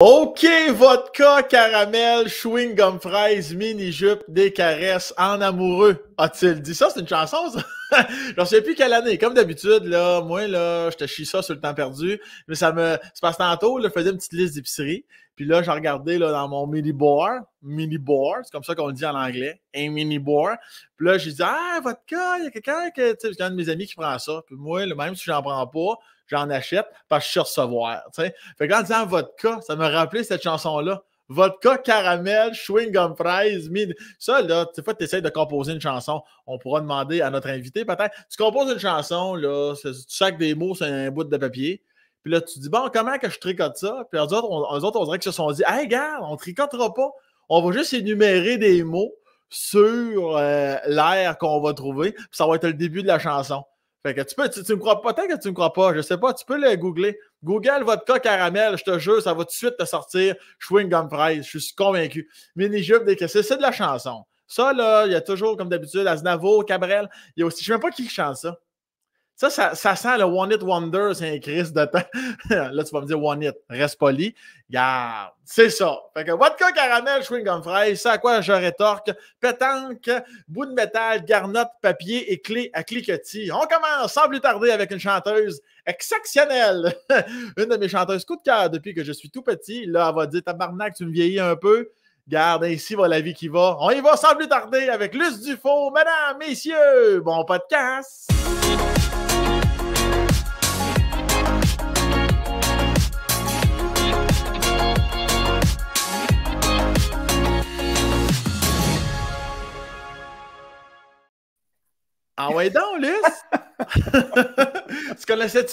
OK, vodka, caramel, chewing gum fraise, mini-jupe, des caresses, en amoureux, a-t-il dit. Ça, c'est une chanson, ça? je ne sais plus quelle année. Comme d'habitude, là, moi, là, je te chie ça sur le temps perdu. Mais ça me. C'est parce tantôt, là, je faisais une petite liste d'épicerie. Puis là, j'ai regardé là, dans mon mini-board. Mini-board, c'est comme ça qu'on le dit en anglais. Un mini-board. Puis là, j'ai dit, ah, vodka, il y a quelqu'un que. Tu j'ai un de mes amis qui prend ça. Puis moi, le même si j'en prends pas, j'en achète parce que je suis recevoir. T'sais. Fait qu'en disant vodka, ça me rappelait cette chanson-là. Vodka, caramel, chewing gum fries, mine. Ça, là, tu sais, tu essaies de composer une chanson. On pourra demander à notre invité, peut-être. Tu composes une chanson, là, tu sacs des mots c'est un bout de papier. Puis là, tu dis, bon, comment que je tricote ça? Puis eux autres, on, dirait qu'ils se sont dit, hey, gars, on tricotera pas. On va juste énumérer des mots sur euh, l'air qu'on va trouver. ça va être le début de la chanson. Fait que tu peux, tu, me crois pas tant que tu me crois pas, je sais pas, tu peux le googler. Google vodka caramel, je te jure, ça va tout de suite te sortir chewing gum price, je suis convaincu. Mini jupe c'est, de la chanson. Ça, là, il y a toujours, comme d'habitude, Aznavo, Cabrel, il y a aussi, je sais même pas qui chante ça. Ça, ça, sent le One It Wonder, c'est un Chris de temps. Là, tu vas me dire One It, reste poli. Garde, c'est ça. Fait que vodka, caramel, chewing gum fraise, ça à quoi je rétorque. Pétanque, bout de métal, garnotte, papier et clé à cliquetis. On commence sans plus tarder avec une chanteuse exceptionnelle. une de mes chanteuses coup de cœur depuis que je suis tout petit. Là, elle va dire Tabarnak, tu me vieillis un peu. Garde, ainsi va la vie qui va. On y va sans plus tarder avec Luce Dufault. Mesdames, messieurs, bon podcast. Ah ouais donc, Luce! tu connaissais-tu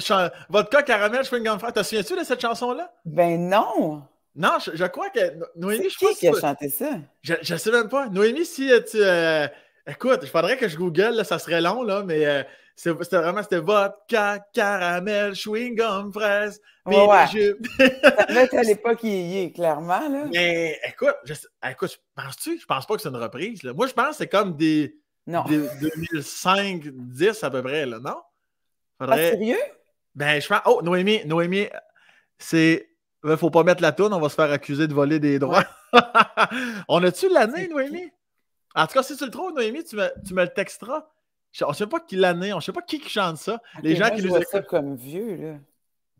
ça? Vodka, caramel, chewing-gum frère. t'as souviens-tu de cette chanson-là? Ben non! Non, je, crois que... Noémie, je qui pense qui a chanté ça? Je, ne sais même pas. Noémie, si euh, tu... Euh, écoute, il faudrait que je google, là, ça serait long, là, mais euh, c'était vraiment, c'était vodka, caramel, chewing-gum, fraise, ouais, ouais. ça devait à l'époque, y est, clairement, là. Mais écoute, écoute penses-tu? Je pense pas que c'est une reprise, Moi, je pense que c'est comme des non. 2005-10 à peu près, là, non? Ah, sérieux? Ben, je pense. Oh, Noémie, Noémie, c'est. Ben, faut pas mettre la toune, on va se faire accuser de voler des droits. on a-tu l'année, Noémie? En tout cas, si tu le trouves, Noémie, tu me, tu me le texteras. On ne sait pas qui l'année, on ne sait pas qui, qui chante ça. les gens qui je les comme vieux, là.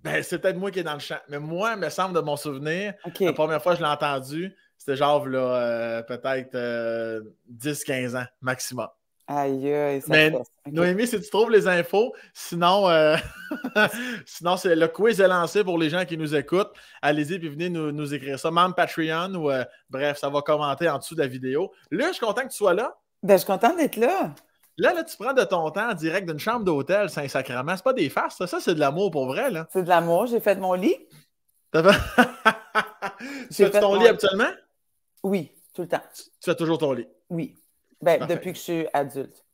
Ben, c'est peut-être moi qui est dans le chant. Mais moi, il me semble de mon souvenir, la première fois je l'ai entendu, c'était genre, là, euh, peut-être 10-15 euh, ans maximum. Aïe, ça Mais, Noémie, si tu trouves les infos, sinon, euh, sinon c'est le quiz est lancé pour les gens qui nous écoutent. Allez-y puis venez nous, nous, écrire ça, même Patreon ou bref, ça va commenter en dessous de la vidéo. Là, je suis content que tu sois là. Ben, je suis content d'être là. Là, là, tu prends de ton temps en direct d'une chambre d'hôtel, Saint-Sacrement. C'est pas des farces, ça, c'est de l'amour pour vrai, là. C'est de l'amour, j'ai fait mon lit. T'as fait... fait ton lit actuellement oui, tout le temps. Tu, as toujours ton lit? Oui. Ben, depuis que je suis adulte.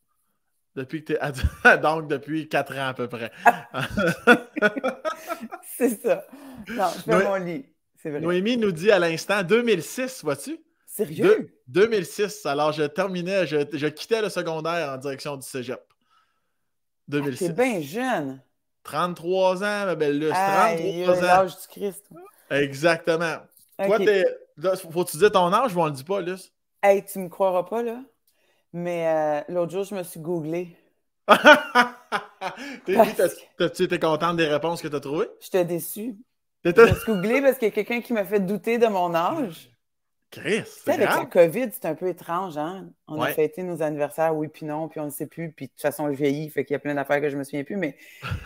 Depuis que tu es adulte. Donc, depuis quatre ans à peu près. c'est ça. Non, je fais mon lit. C'est vrai. Noémie nous dit à l'instant 2006, vois-tu? Sérieux? 2006. Alors, je terminais, je... quittais le secondaire en direction du cégep. 2006. Ah, T'es bien jeune. 33 ans, ma belle Luce. 33 ans. l'âge du Christ. Exactement. Toi, t'es faut-tu dire ton âge ou on le dit pas, Luce? Hey, tu me croiras pas, là. Mais euh, l'autre jour, je me suis googlé. t'as, tu été contente des réponses que t'as trouvées? J'étais déçue. Je me suis googlé parce qu'il y a quelqu'un qui m'a fait douter de mon âge. Chris, c'est avec COVID, c'est un peu étrange, hein? On a fêté nos anniversaires, oui puis non, puis on ne sait plus, puis de toute façon, je vieillis, fait qu'il y a plein d'affaires que je me souviens plus, mais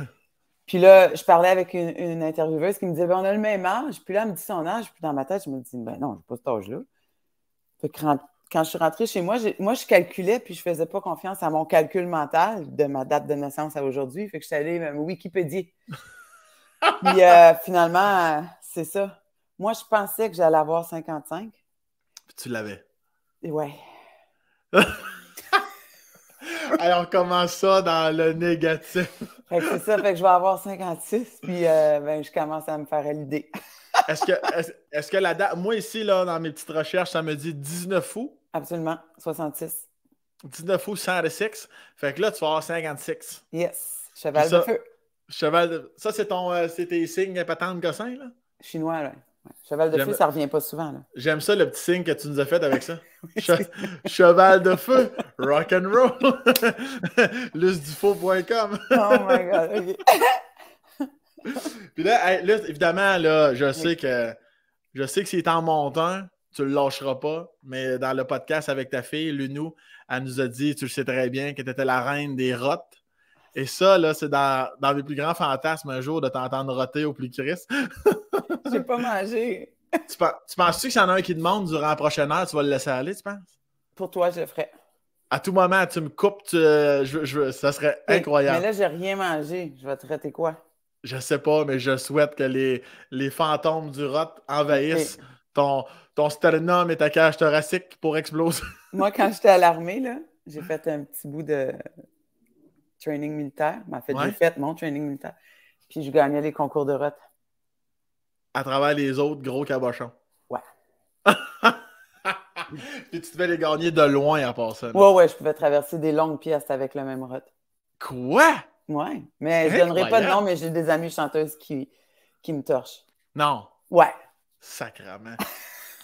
Puis là, je parlais avec une, intervieweuse qui me disait, ben, on a le même âge. Puis là, elle me dit son âge. Puis dans ma tête, je me dis, ben non, je n'ai pas cet âge-là. Quand, je suis rentrée chez moi, moi, je calculais, puis je faisais pas confiance à mon calcul mental de ma date de naissance à aujourd'hui. Fait que je suis allée même Wikipédia. puis euh, finalement, c'est ça. Moi, je pensais que j'allais avoir 55. Puis tu l'avais. Ouais. Alors, comment ça dans le négatif? Fait que c'est ça, fait que je vais avoir 56, puis euh, ben, je commence à me faire l'idée. est-ce que, la date. Moi, ici, là, dans mes petites recherches, ça me dit 19 août. Absolument, 66. 19 août, 106. Fait que là, tu vas avoir 56. Yes, cheval de feu. Cheval de... Ça, c'est ton, euh, c'est tes signes patentes là? Chinois, là. Cheval de feu, ça revient pas souvent. J'aime ça le petit signe que tu nous as fait avec ça. Cheval de feu, rock and roll, lusdufaux.com. oh my god. Puis là, évidemment, je sais que je sais que en montant, tu le lâcheras pas. Mais dans le podcast avec ta fille, Lunou, elle nous a dit, tu le sais très bien, que tu étais la reine des rottes. Et ça, là, c'est dans, dans les plus grands fantasmes un jour de t'entendre roter au plus crise. J'ai pas mangé. tu, penses, tu penses que s'il y en a un qui demande durant la prochaine heure, tu vas le laisser aller, tu penses? Pour toi, je le ferais. À tout moment, tu me coupes, euh, je, ça serait incroyable. Mais là, j'ai rien mangé. Je vais te rater quoi? Je sais pas, mais je souhaite que les, les fantômes du rot envahissent ton, ton sternum et ta cage thoracique pour exploser. Moi, quand j'étais à l'armée, j'ai hein? fait un petit bout de, training militaire. M'a fait, du j'ai fait mon training militaire. Puis je gagnais les concours de route. À travers les autres gros cabochons. Ouais. Puis tu devais les gagner de loin à part ça. Ouais, ouais, je pouvais traverser des longues pièces avec le même route. Quoi? Ouais. Mais je donnerai pas de nom, mais j'ai des amies chanteuses qui, qui me torchent. Non. Ouais. Sacrement.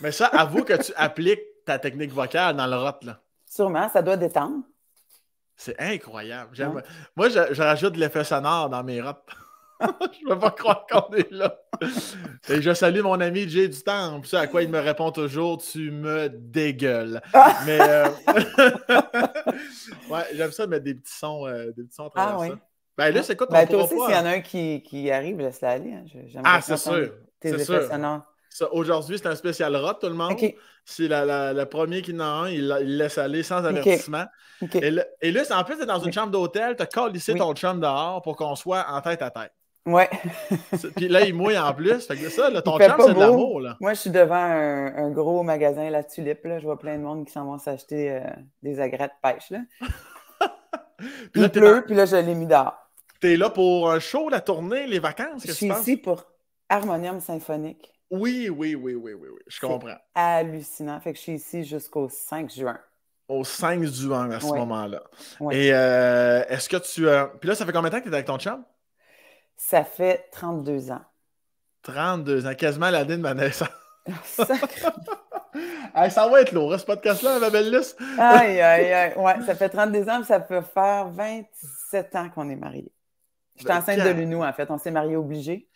mais ça, avoue que tu appliques ta technique vocale dans le route, là. Sûrement, ça doit détendre. C'est incroyable. Moi, je, rajoute l'effet sonore dans mes robes. je ne veux pas croire qu'on est là. Et je salue mon ami Jay du Temple, ce à quoi il me répond toujours Tu me dégueules. Mais euh, ouais, j'aime ça mettre des petits sons, euh, des sons à travers ah, ça. Ben là, ah, c'est quoi ton ben, toi aussi, s'il y en a un qui, qui arrive, laisse le aller. Hein. Ah, c'est sûr. Tes effets sûr. sonores. Aujourd'hui, c'est un spécial rot, tout le monde. C'est le premier qui en a un, il, laisse aller sans avertissement. Et, là, en plus, t'es dans une chambre d'hôtel, t'as collé ici ton chum dehors pour qu'on soit en tête à tête. Ouais. Puis là, il mouille en plus. Fait ça, ton chum, c'est de l'amour. Moi, je suis devant un, gros magasin, la tulipe. Je vois plein de monde qui s'en vont s'acheter euh, des agrès de pêche. puis il pleut, puis là, je l'ai mis dehors. T'es là pour un show, la tournée, les vacances? Je suis ici pour Harmonium Symphonique. Oui, oui, oui, oui, oui, oui. Je comprends. Hallucinant. Fait que je suis ici jusqu'au 5 juin. Au 5 juin à ce moment-là. Et euh, est-ce que tu. Euh, puis là, ça fait combien de temps que tu es avec ton chum? Ça fait 32 ans. 32 ans, quasiment l'année de ma naissance. Ah, ça va être lourd, hein, ce podcast-là, ma belle liste. aïe, aïe, aïe. Ouais, ça fait 32 ans, ça peut faire 27 ans qu'on est mariés. Je suis ben, enceinte de l'unou, en fait. On s'est mariés obligés.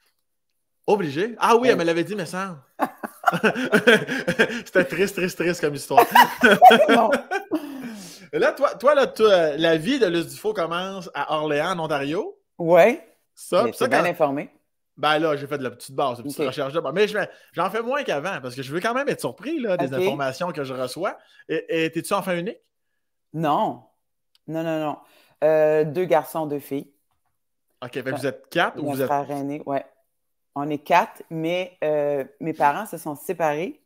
Obligé? Ah oui, elle me l'avait dit, mais ça. C'était triste, triste, triste comme histoire. là, toi, toi là, la vie de Luce Dufault commence à Orléans, en Ontario. Oui. Ça, ça bien informé. Ben là, j'ai fait de la petite base, la petite recherche Mais j'en fais moins qu'avant parce que je veux quand même être surpris là, des informations que je reçois. Et, t'es-tu enfin unique? Non. Non, non, non. Euh, deux garçons, deux filles. OK, ben vous êtes quatre ou vous êtes. Frère aîné, ouais on est quatre, mais euh, mes parents se sont séparés.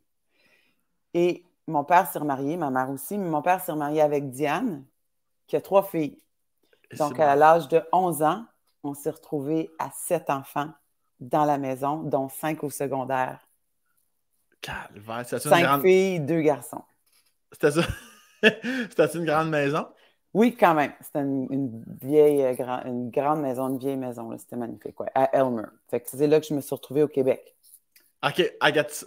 Et mon père s'est remarié, ma mère aussi, mais mon père s'est remarié avec Diane, qui a trois filles. Donc, à l'âge de 11 ans, on s'est retrouvé à sept enfants dans la maison, dont cinq au secondaire. Calvaire, cinq filles, deux garçons. C'était ça? c'était une grande maison? Oui, quand même. C'était une, vieille, euh, une grande maison, une vieille maison. C'était magnifique, quoi. à Elmer. Fait que c'est là que je me suis retrouvée au Québec. OK.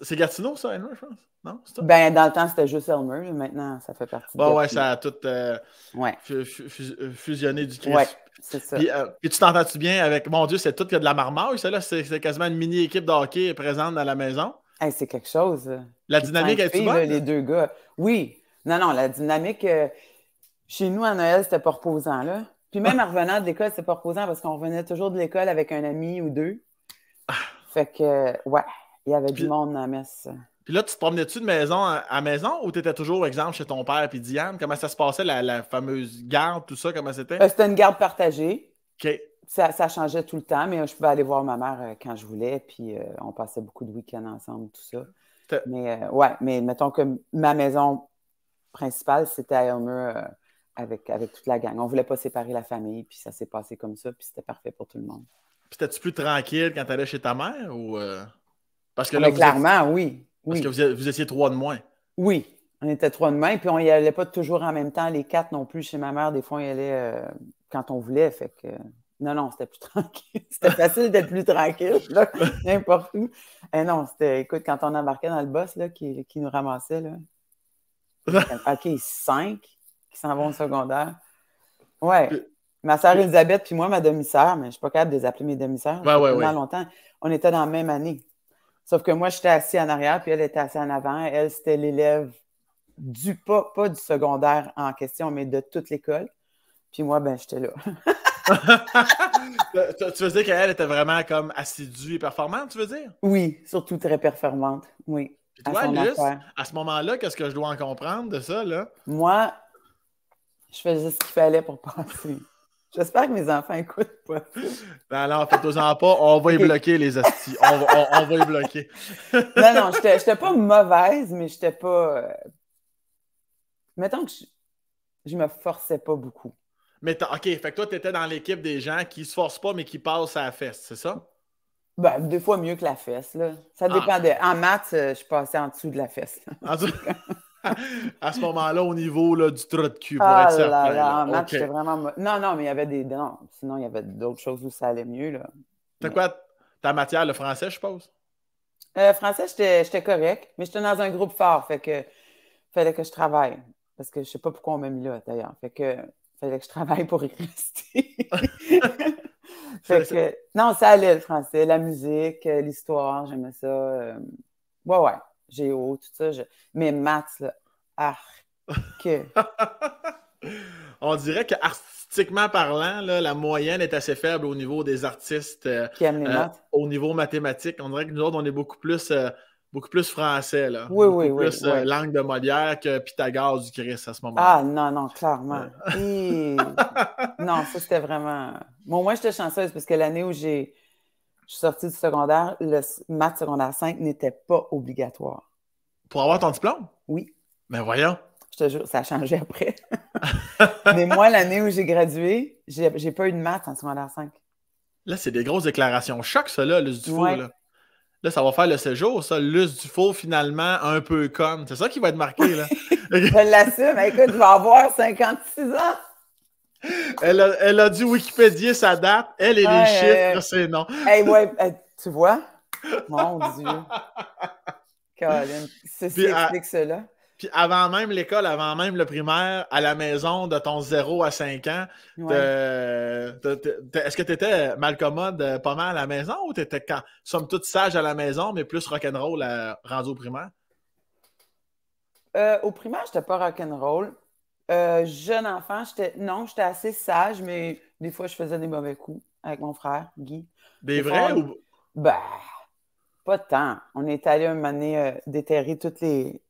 C'est Gatineau, ça, Elmer, je pense? Non? Ben, dans le temps, c'était juste Elmer. Maintenant, ça fait partie. Bon, ouais, ça a tout euh, euh, fusionné du Christ. Ouais, c'est ça. Euh, puis, tu t'entends-tu bien avec. Mon Dieu, c'est tout qu'il y a de la marmaille, ça, là. C'est quasiment une mini-équipe de hockey présente dans la maison. c'est quelque chose. La dynamique est bonne? les deux gars. Oui. Non, non, la dynamique. chez nous, à Noël, c'était pas reposant, là. Puis même ah. en revenant de l'école, c'était pas reposant parce qu'on revenait toujours de l'école avec un ami ou deux. Fait que, ouais, il y avait du monde à la messe. Puis là, tu te promenais-tu de maison à, maison ou tu étais toujours, exemple, chez ton père puis Diane? Comment ça se passait, la, fameuse garde, tout ça? Comment c'était? Euh, c'était une garde partagée. Ça, changeait tout le temps, mais je pouvais aller voir ma mère euh, quand je voulais, puis euh, on passait beaucoup de week-ends ensemble, tout ça. Mais ouais, mais mettons que ma maison principale, c'était à Elmer avec, avec toute la gang. On voulait pas séparer la famille, puis ça s'est passé comme ça, puis c'était parfait pour tout le monde. Puis t'es-tu plus tranquille quand t'allais chez ta mère ou. Euh, parce que ben, clairement, oui, Parce que vous, étiez trois de moins. Oui, on était trois de moins, puis on n'y allait pas toujours en même temps, les quatre non plus. Chez ma mère, des fois, on y allait euh, quand on voulait. Fait que. Non, non, c'était plus tranquille. C'était facile d'être plus tranquille, n'importe où. Et eh non, c'était, écoute, quand on embarquait dans le boss, là, qui, nous ramassait, là. OK, cinq qui s'en vont au secondaire. Ouais. Ma sœur Elisabeth, puis moi, ma demi-sœur, mais je suis pas capable de les appeler mes demi-sœurs. pendant longtemps. On était dans la même année. Sauf que moi, j'étais assis en arrière, puis elle était assise en avant. Elle, c'était l'élève du pas, pas du secondaire en question, mais de toute l'école. Puis moi, ben, j'étais là. tu veux dire qu'elle était vraiment comme assidue et performante, tu veux dire? Oui, surtout très performante, oui. Puis toi, à à ce moment-là, qu'est-ce que je dois en comprendre de ça, là? Moi, je faisais ce qu'il fallait pour passer. J'espère que mes enfants écoutent pas. Alors, fais faites-en pas. On va y bloquer, les astis. On, va, y bloquer. non, non, je n'étais pas mauvaise, mais je n'étais pas. Euh, mettons que je ne me forçais pas beaucoup. Mais OK, fait que toi, tu étais dans l'équipe des gens qui se forcent pas, mais qui passent à la fesse, c'est ça? Ben, deux fois mieux que la fesse, là. Ça ah. dépendait. En maths, euh, je passais en dessous de la fesse. En dessous? à ce moment-là, au niveau du trot de cul, pour ah être certain. Là, là, vraiment... Non, non, mais il y avait des... Non, sinon, il y avait d'autres choses où ça allait mieux. T'as quoi ta matière, le français, je suppose? Euh, français, j'étais correct, mais j'étais dans un groupe fort, fait que fallait que je travaille. Parce que je sais pas pourquoi on m'a mis là, d'ailleurs. Fait que fallait que je travaille pour y rester. fait que, non, ça allait, le français, la musique, euh, l'histoire, j'aimais ça. Euh, ouais, ouais géo, tout ça. Mais maths, là, Que... On dirait que artistiquement parlant, là, la moyenne est assez faible au niveau des artistes. Euh, Qui aiment les euh, maths. au niveau mathématique. On dirait que nous autres, on est beaucoup plus. Euh, beaucoup plus français, là. Oui, oui, plus, langue de Molière que Pythagore du Christ à ce moment-là. Ah non, non, clairement. non, ça, c'était vraiment... Bon, moi, j'étais chanceuse parce que l'année où j'ai je suis sortie du secondaire, le maths secondaire 5 n'était pas obligatoire. Pour avoir ton diplôme? Oui. Mais ben voyons. Je te jure, ça a changé après. Mais moi, l'année où j'ai gradué, j'ai pas eu de maths en secondaire 5. Là, c'est des grosses déclarations choc, ça, là, l'us du faux. Là. ça va faire le séjour, ça. L'us du faux, finalement, un peu comme. C'est ça qui va être marqué, là. je l'assume. Écoute, je vais avoir 56 ans. Elle a, elle a dit Wikipédia, ça date. Elle et les chiffres, euh, c'est non. Hey, ouais, euh, tu vois? Mon Dieu. Colin, ceci puis, ah, explique cela. Puis avant même l'école, avant même le primaire, à la maison, de ton 0 à 5 ans, est-ce que tu étais malcommode euh, pas mal à la maison ou tu étais, quand, somme toute, sage à la maison, mais plus rock'n'roll rendu au primaire? au primaire, j'étais pas rock'n'roll. Euh, jeune enfant, j'étais non, j'étais assez sage, mais des fois, je faisais des mauvais coups avec mon frère, Guy. Des, vrais ou. Bah, pas tant. On est allé un moment donné euh, déterrer toutes les,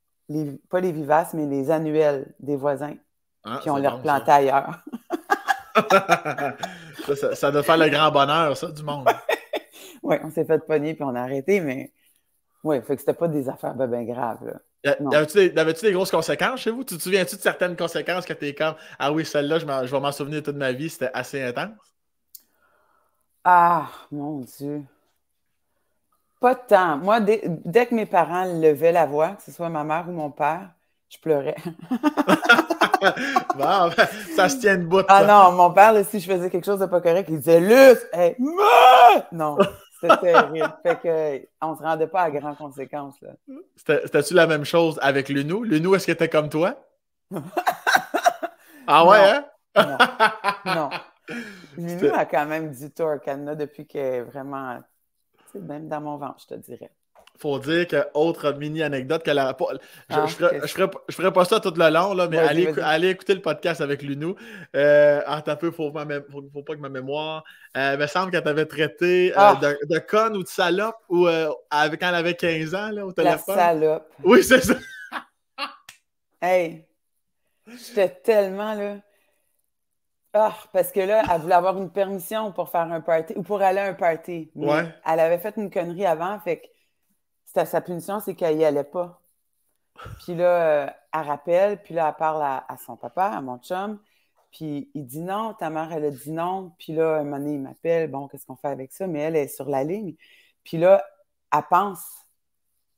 Pas les vivaces, mais les annuels des voisins. qui ah, puis on les replantait ailleurs. ça, doit faire le grand bonheur, ça, du monde. oui, on s'est fait pogner puis on a arrêté, mais. Oui, fait que c'était pas des affaires bien ben graves, là. Euh, t'avais-tu des, grosses conséquences chez vous? Tu te souviens-tu de certaines conséquences que t'es comme Ah oui, celle-là, je, vais m'en souvenir toute ma vie, c'était assez intense? Ah, mon Dieu. Pas de temps. Moi, dès, que mes parents levaient la voix, que ce soit ma mère ou mon père, je pleurais. Ben, ça se tient de Ah non, mon père, si je faisais quelque chose de pas correct, il disait Luce, hey, Non. C'était terrible. fait que, euh, on se rendait pas à grandes conséquences. Là. C'était-tu la même chose avec Lunou? Lunou, est-ce que était comme toi? ah ouais, non, hein? non. Lunou a quand même du tour, Canna, depuis que est vraiment. Même dans mon ventre, je te dirais faut dire que autre mini anecdote que la je, ah, je, ferais, pas ça tout le long là, mais allez, écouter le podcast avec Lunou. Euh, attends ah, peu, faut, pas que ma mémoire. Euh, me semble qu'elle t'avait traité euh, ah! de, de, conne ou de salope ou euh, avec, quand elle avait 15 ans La salope. Oui, c'est ça. hey, j'étais tellement là. Ah, parce que là, elle voulait avoir une permission pour faire un party ou pour aller à un party. Elle avait fait une connerie avant, fait que sa, sa punition, c'est qu'elle n'y allait pas. Puis là, euh, elle rappelle, puis là, elle parle à, son papa, à mon chum, puis il dit non, ta mère, elle a dit non, puis là, un moment donné, il m'appelle, bon, qu'est-ce qu'on fait avec ça? Mais elle, est sur la ligne. Puis là, elle pense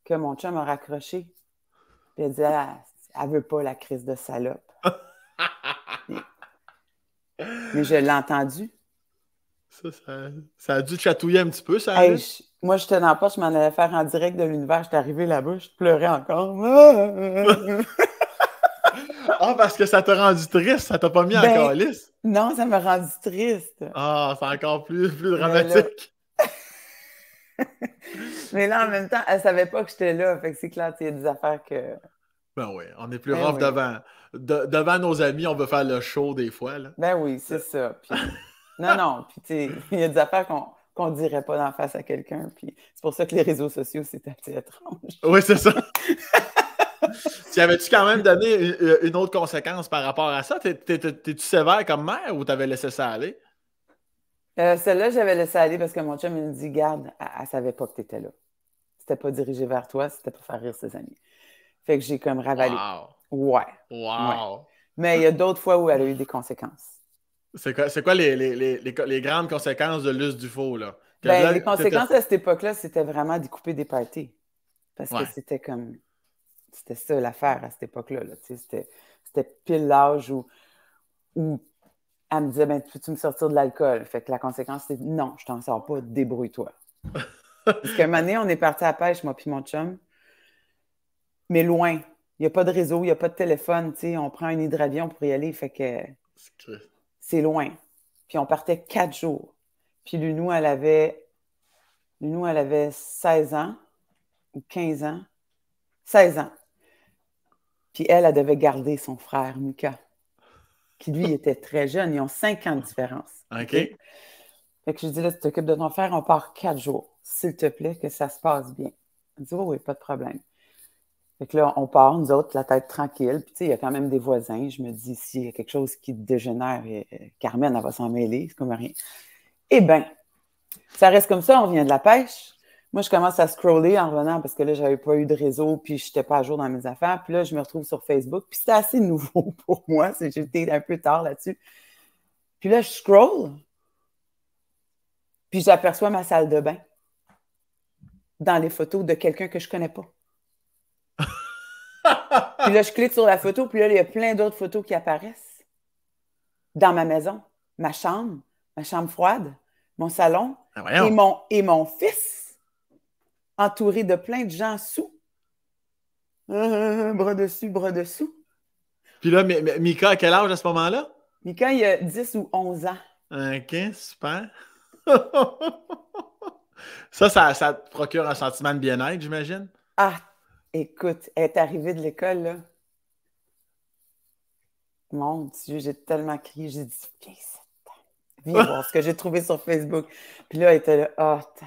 que mon chum a raccroché. Puis elle dit, ah, elle, ne veut pas la crise de salope. mais, je l'ai entendu. Ça, ça, a dû chatouiller un petit peu, ça. Moi, j'étais dans la poche, je m'en allais faire en direct de l'univers. J'étais arrivé là-bas, je pleurais encore. ah, parce que ça t'a rendu triste, ça t'a pas mis en ben, Non, ça m'a rendu triste. Ah, c'est encore plus, plus dramatique. Mais là... en même temps, elle savait pas que j'étais là. Fait que c'est clair, il y a des affaires que. Ben oui, on est plus ben devant. devant nos amis, on veut faire le show des fois. Là. Ben oui, c'est ça. non, non, puis tu il y a des affaires qu'on qu'on ne dirait pas d'en face à quelqu'un. c'est pour ça que les réseaux sociaux, c'est petit étrange. Oui, c'est ça. tu avais-tu quand même donné une autre conséquence par rapport à ça? T'es-tu sévère comme mère ou t'avais laissé ça aller? Euh, celle-là, j'avais laissé aller parce que mon chum, il me dit Garde, elle, savait pas que tu étais là. C'était pas dirigé vers toi, c'était pour faire rire ses amis. Fait que j'ai comme ravalé. Wow. Ouais. Wow. ouais. Mais il y a d'autres fois où elle a eu des conséquences. C'est quoi, les, grandes conséquences de l'us du faux, là? Ben, les conséquences à cette époque-là, c'était vraiment couper des parties. Parce que c'était comme. C'était ça l'affaire à cette époque-là. C'était pile l'âge où, elle me disait ben, Peux-tu me sortir de l'alcool Fait que la conséquence, c'est Non, je t'en sors pas, débrouille-toi. Parce qu'à un moment on est parti à la pêche, moi puis mon chum, mais loin. Il n'y a pas de réseau, il n'y a pas de téléphone. sais, On prend un hydravion pour y aller. Fait que c'est loin. Puis on partait quatre jours. Puis Lunou, elle avait, Lunou, elle avait 16 ans ou 15 ans. 16 ans. Puis elle, elle devait garder son frère, Mika, qui lui était très jeune. Ils ont 5 ans de différence. OK. Fait que je lui dis, là, tu t'occupes de ton frère, on part quatre jours. S'il te plaît, que ça se passe bien. Elle dit, oh oui, pas de problème. Fait que là, on part, nous autres, la tête tranquille. Puis, tu sais, il y a quand même des voisins. Je me dis, s'il y a quelque chose qui dégénère, et, euh, Carmen, elle va s'en mêler, c'est comme rien. Eh bien, ça reste comme ça, on vient de la pêche. Moi, je commence à scroller en revenant parce que là, j'avais pas eu de réseau, puis je n'étais pas à jour dans mes affaires. Puis là, je me retrouve sur Facebook. Puis c'est assez nouveau pour moi. J'étais un peu tard là-dessus. Puis là, je scroll. Puis j'aperçois ma salle de bain dans les photos de quelqu'un que je connais pas puis là, je clique sur la photo, puis là, il y a plein d'autres photos qui apparaissent dans ma maison, ma chambre, ma chambre froide, mon salon ah, et, mon, et mon fils, entouré de plein de gens sous. Euh, euh, euh, bras dessus, bras dessous. Puis là, Mika, à quel âge à ce moment-là? Mika, il a 10 ou 11 ans. OK, super. ça, ça, ça te procure un sentiment de bien-être, j'imagine? Ah, Écoute, elle est arrivée de l'école, là. Mon Dieu, j'ai tellement crié. J'ai dit, viens Viens voir ce que j'ai trouvé sur Facebook. Puis là, elle était là, Oh,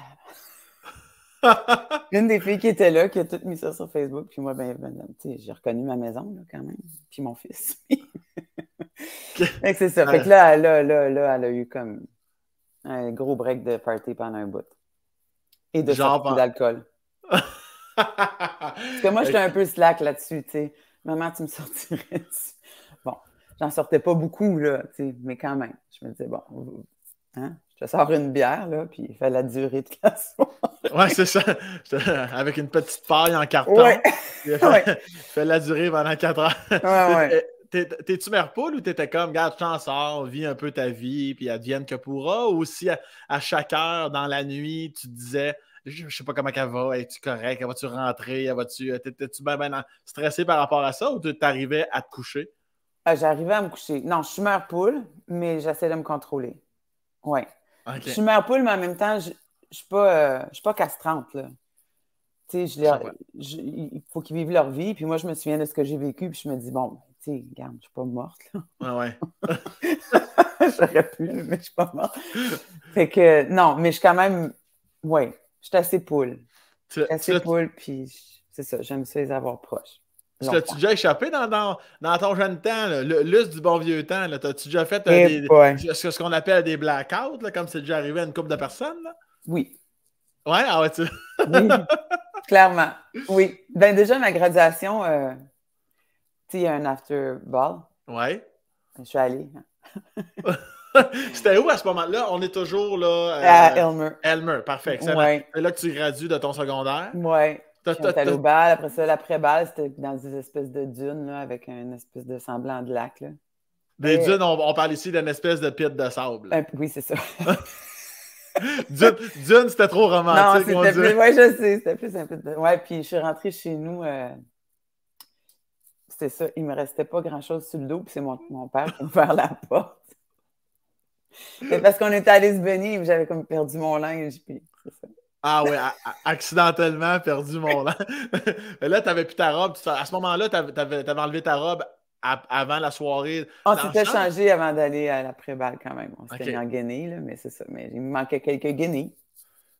oh, Une des filles qui était là, qui a tout mis ça sur Facebook. Puis moi, ben, ben, ben j'ai reconnu ma maison, là, quand même. Puis mon fils. c'est ça. Fait que là, là, là, là, elle a eu comme un gros break de party pendant un bout. Et de Genre, d'alcool. Parce que moi, j'étais un peu slack là-dessus, tu sais. Maman, tu me sortirais Bon, j'en sortais pas beaucoup, là, tu sais, mais quand même. Je me disais, bon, hein? je te sors une bière, là, puis fais la durée de la soirée. Ouais, c'est ça. Avec une petite paille en carton. Ouais. la durée pendant quatre heures. Ouais, ouais. T'es-tu mère poule ou t'étais comme, regarde, je t'en sors, vis un peu ta vie, puis advienne que pourra? Ou si à, chaque heure dans la nuit, tu disais, je ne sais pas comment elle va, es-tu correct, va tu rentrer, est tu euh, t'es-tu bien, stressée stressé par rapport à ça ou tu arrivais à te coucher? Euh, j'arrivais à me coucher. Non, je suis mère poule, mais j'essaie de me contrôler. Oui. Je suis mère poule, mais en même temps, je ne euh, suis pas, castrante. il faut qu'ils vivent leur vie. Puis moi, je me souviens de ce que j'ai vécu, puis je me dis, bon, tu sais, regarde, je suis pas morte. Ah ouais. J'aurais pu, mais je suis pas morte. Fait que, non, mais je suis quand même, ouais, je suis assez poule. Je suis assez poule, puis c'est ça, j'aime ça les avoir proches. Tu as déjà échappé dans, dans, dans, ton jeune temps, le lustre du bon vieux temps? T'as-tu déjà fait euh, eh ce, qu'on appelle des blackouts, comme c'est déjà arrivé à une couple de personnes? Là? Oui. Ouais, ah ouais, tu... oui, clairement. Oui. Ben déjà, ma graduation, euh, tu sais, il y a un after ball. Oui. Je suis allée. Hein. C'était où à ce moment-là? On est toujours là. Euh, à Elmer. Elmer, parfait. C'est là que tu gradues de ton secondaire. Oui. J'étais au bal, après ça, laprès balle c'était dans des espèces de dunes, avec une espèce de semblant de lac. Là. Des dunes, on, parle ici d'une espèce de pit de sable. oui, c'est ça. Dune, c'était trop romantique. Non, c'était plus, je sais, c'était plus un peu. De... Oui, puis je suis rentrée chez nous. C'était euh, C'est ça, il me restait pas grand-chose sur le dos, puis c'est mon, mon, père qui m'a ouvert la porte. Mais parce qu'on était allé se baigner, j'avais comme perdu mon linge. Puis... Ah oui, accidentellement perdu mon linge. Mais là, n'avais plus ta robe. À ce moment-là, tu avais, enlevé ta robe avant la soirée. On s'était changé avant d'aller à la pré-balle quand même. On s'était mis en guenille, là, mais c'est ça. Mais il me manquait quelques guenilles.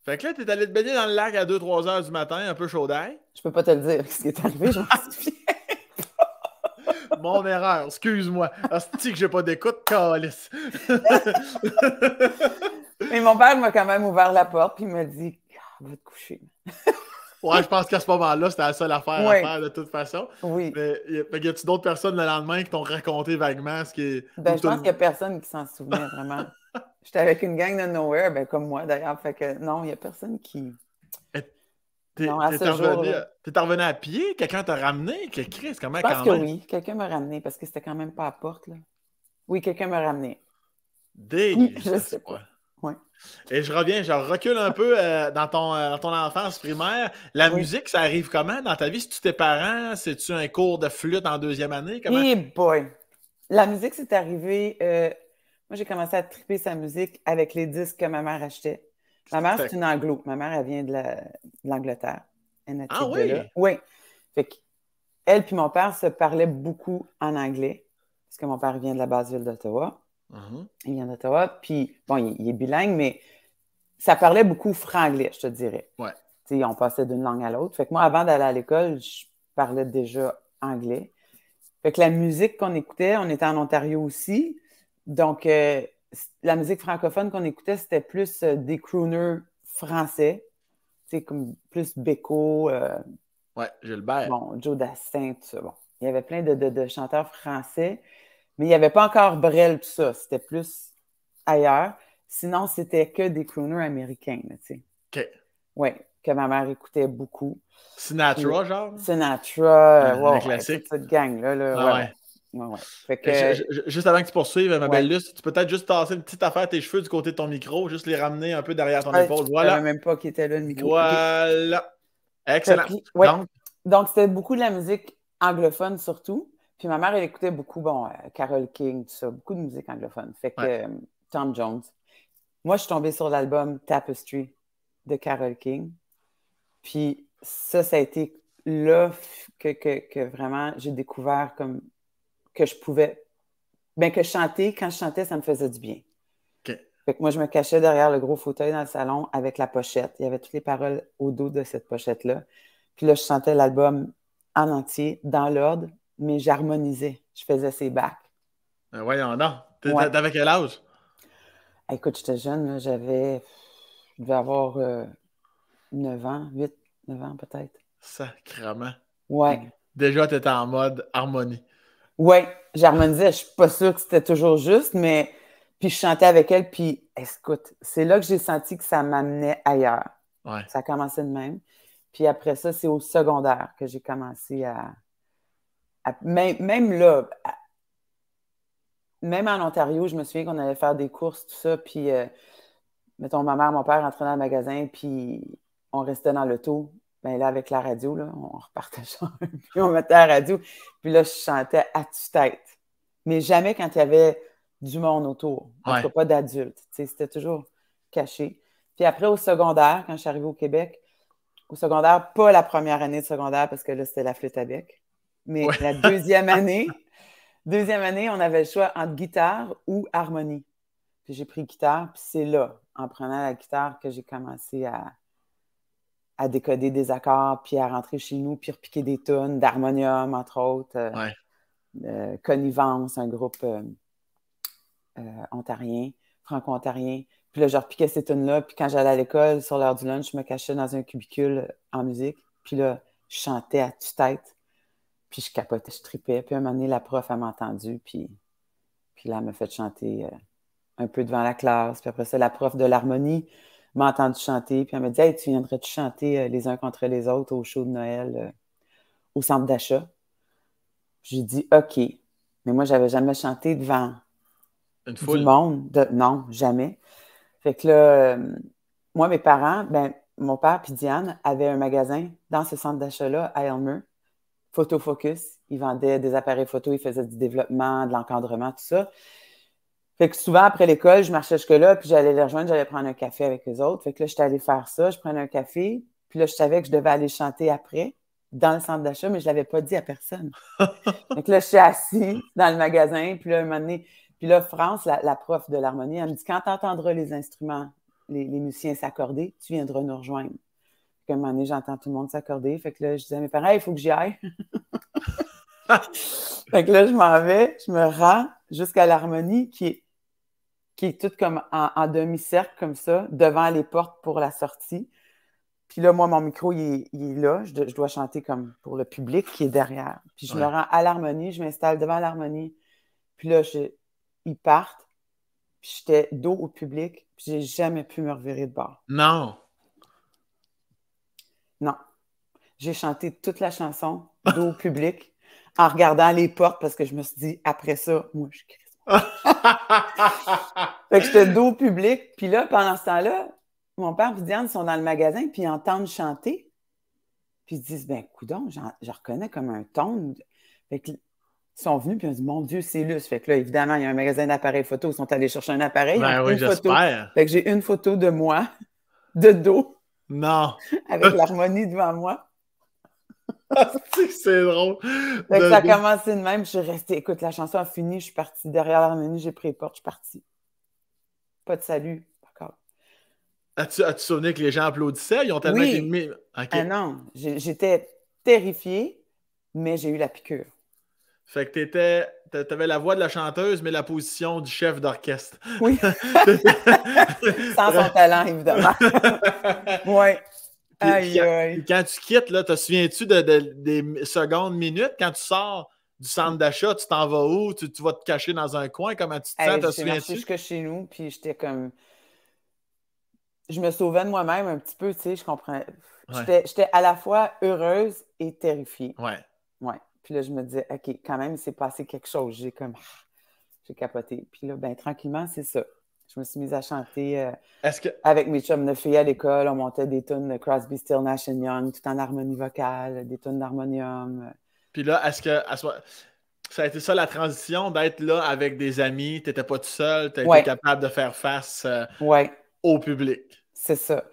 Fait que là, tu es allé te baigner dans le lac à 2-3 heures du matin, un peu chaud d'air. Je peux pas te le dire ce qui est arrivé, je suis fier. Mon erreur, excuse-moi. cest que j'ai pas d'écoute, calice? Mais mon père m'a quand même ouvert la porte, et il m'a dit ah, va te coucher. ouais, je pense qu'à ce moment-là, c'était la seule affaire à faire de toute façon. Oui. Mais y a-tu d'autres personnes le lendemain qui t'ont raconté vaguement ce qui est. Ben, je pense qu'il n'y a personne qui s'en souvient vraiment. J'étais avec une gang de nowhere, ben, comme moi d'ailleurs. Fait que non, il n'y a personne qui. T'es revenu, à pied? Quelqu'un t'a ramené? Que Chris, comment Je pense que oui, quelqu'un m'a ramené parce que c'était quand même pas à porte. Là. Oui, quelqu'un m'a ramené. Des. je sais pas. Et je reviens, je recule un peu euh, dans, ton, euh, ton enfance primaire. La musique, ça arrive comment dans ta vie? Si tu tes parents? C'est-tu un cours de flûte en deuxième année? Comment... Eh boy! La musique, c'est arrivé. Euh, moi, j'ai commencé à triper sa musique avec les disques que ma mère achetait. Ma mère, c'est une anglo. Ma mère, elle vient de l'Angleterre. La... Ah oui? Oui. Fait que elle puis mon père se parlaient beaucoup en anglais, parce que mon père vient de la base ville d'Ottawa. Mm-hmm. Il vient d'Ottawa, puis bon, il, est bilingue, mais ça parlait beaucoup franglais, je te dirais. Ouais. on passait d'une langue à l'autre. Fait que moi, avant d'aller à l'école, je parlais déjà anglais. Fait que la musique qu'on écoutait, on était en Ontario aussi. Donc, euh, la musique francophone qu'on écoutait, c'était plus euh, des crooners français, c'est comme plus Beko. Euh, Gilbert. Joe Dassin, tout ça. Bon. Il y avait plein de, chanteurs français, mais il n'y avait pas encore Brel, tout ça. C'était plus ailleurs. Sinon, c'était que des crooners américains, tu sais. OK. Oui, que ma mère écoutait beaucoup. Sinatra, genre? Sinatra, Un ouais, classique. cette gang-là. Ah ouais. Juste avant que tu poursuives, ma belle Luce, tu peux peut-être juste tasser une petite affaire à tes cheveux du côté de ton micro, juste les ramener un peu derrière ton épaule. Je ne même pas qu'il était là le micro. Voilà. Excellent. donc, c'était beaucoup de la musique anglophone surtout. Puis ma mère, elle écoutait beaucoup, bon, euh, Carole King, tout ça, beaucoup de musique anglophone. Fait que euh, Tom Jones. Moi, je suis tombée sur l'album Tapestry de carol King. Puis ça, ça a été là que, que vraiment j'ai découvert comme que je pouvais, bien que chanter, quand je chantais, ça me faisait du bien. Fait que moi, je me cachais derrière le gros fauteuil dans le salon avec la pochette. Il y avait toutes les paroles au dos de cette pochette-là. Puis là, je chantais l'album en entier, dans l'ordre, mais j'harmonisais. Je faisais ses bacs. Ben voyons donc. quel âge? Écoute, j'étais jeune, j'avais. Je devais avoir 9 euh, ans, 8, 9 ans peut-être. Sacrement. Ouais. Déjà, tu étais en mode harmonie. Oui, j'harmonisais. Je suis pas sûre que c'était toujours juste, mais puis je chantais avec elle. Puis, écoute, c'est là que j'ai senti que ça m'amenait ailleurs. Ça a commencé de même. Puis après ça, c'est au secondaire que j'ai commencé à, même, là, même en Ontario, je me souviens qu'on allait faire des courses, tout ça, puis euh, mettons, ma mère, mon père rentraient dans le magasin, puis on restait dans l'auto, ben, là, avec la radio, là, on repartageait, puis on mettait la radio, puis là, je chantais à tue-tête. Mais jamais quand il y avait du monde autour, en tout pas d'adultes. C'était toujours caché. Puis après, au secondaire, quand je suis arrivée au Québec, au secondaire, pas la première année de secondaire, parce que là, c'était la flûte à bec, mais la deuxième année, deuxième année, on avait le choix entre guitare ou harmonie. Puis j'ai pris guitare, puis c'est là, en prenant la guitare, que j'ai commencé à, à décoder des accords, puis à rentrer chez nous, puis repiquer des tunes, d'harmonium, entre autres. Euh, euh, Connivence, un groupe euh, ontarien, franco-ontarien. Puis là, je repiquais ces tunes-là, puis quand j'allais à l'école, sur l'heure du lunch, je me cachais dans un cubicule en musique, puis là, je chantais à tue-tête, puis je capotais, je tripais. Puis à un moment donné, la prof, elle m'a entendu, puis, puis là, elle m'a fait chanter un peu devant la classe. Puis après ça, la prof de l'harmonie, m'a entendu chanter, puis elle m'a dit tu viendrais-tu chanter euh, les uns contre les autres au show de Noël euh, au centre d'achat? J'ai dit OK. Mais moi, je n'avais jamais chanté devant tout le monde. Non, jamais. Fait que là, euh, moi, mes parents, ben, mon père puis Diane avaient un magasin dans ce centre d'achat-là à Elmer, Photo Focus. Ils vendaient des appareils photo, ils faisaient du développement, de l'encadrement, tout ça. Fait que souvent, après l'école, je marchais jusque-là, puis j'allais les rejoindre, j'allais prendre un café avec les autres. Fait que là, j'étais allée faire ça, je prenais un café, puis là, je savais que je devais aller chanter après, dans le centre d'achat, mais je ne l'avais pas dit à personne. Donc là, je suis assise dans le magasin, puis là, un moment donné, puis là, France, la, prof de l'harmonie, elle me dit Quand tu entendras les instruments, les, musiciens s'accorder, tu viendras nous rejoindre. Puis à un moment donné, j'entends tout le monde s'accorder. Fait que là, je disais mais mes parents, il faut que j'y aille. fait que là, je m'en vais, je me rends jusqu'à l'harmonie qui est qui est toute comme en, demi-cercle comme ça, devant les portes pour la sortie. Puis là, moi, mon micro, il est, là. Je, dois chanter comme pour le public qui est derrière. Puis je me rends à l'harmonie, je m'installe devant l'harmonie. Puis là, ils partent. Puis j'étais dos au public. Puis j'ai jamais pu me revirer de bord. Non. Non. J'ai chanté toute la chanson dos au public en regardant les portes parce que je me suis dit, après ça, moi, je crie fait que j'étais dos public. Puis là, pendant ce temps-là, mon père et Diane sont dans le magasin, puis ils entendent chanter. Puis ils se disent, ben, coudon, je reconnais comme un ton. Fait que, ils sont venus, puis ils ont dit, mon Dieu, c'est Luce. Fait que là, évidemment, il y a un magasin d'appareils photo. Ils sont allés chercher un appareil. Ben Fait que j'ai une photo de moi, de dos. Non. avec l'harmonie devant moi. c'est drôle. ça a commencé de même. Je suis restée. Écoute, la chanson a fini. Je suis partie derrière l'harmonie. J'ai pris les portes. Je suis partie. Pas de salut. d'accord. As-tu as que les gens applaudissaient? Ils ont tellement aimé. Ah non. J'étais terrifiée, mais j'ai eu la piqûre. Fait que t'étais. T'avais la voix de la chanteuse, mais la position du chef d'orchestre. Oui. Sans son talent, évidemment. oui. Aïe, Quand tu quittes, là, te souviens-tu des secondes, minutes? Quand tu sors du centre d'achat, tu t'en vas où? Tu, vas te cacher dans un coin? Comment tu te sens? te souviens-tu? jusque chez nous, puis j'étais comme... Je me sauvais de moi-même un petit peu, tu sais, je comprends. J'étais à la fois heureuse et terrifiée. Ouais. Ouais. Puis là, je me disais, OK, quand même, il s'est passé quelque chose. J'ai comme... Ah, j'ai capoté. Puis là, ben tranquillement, c'est ça. Je me suis mise à chanter euh, avec mes chums de filles à l'école. On montait des tonnes de Crosby, Still, Nash Young, tout en harmonie vocale, des tonnes d'harmonium. Euh. Puis là, est-ce que ça a été ça la transition d'être là avec des amis? tu n'étais pas tout seul, tu étais capable de faire face euh, au public. C'est ça.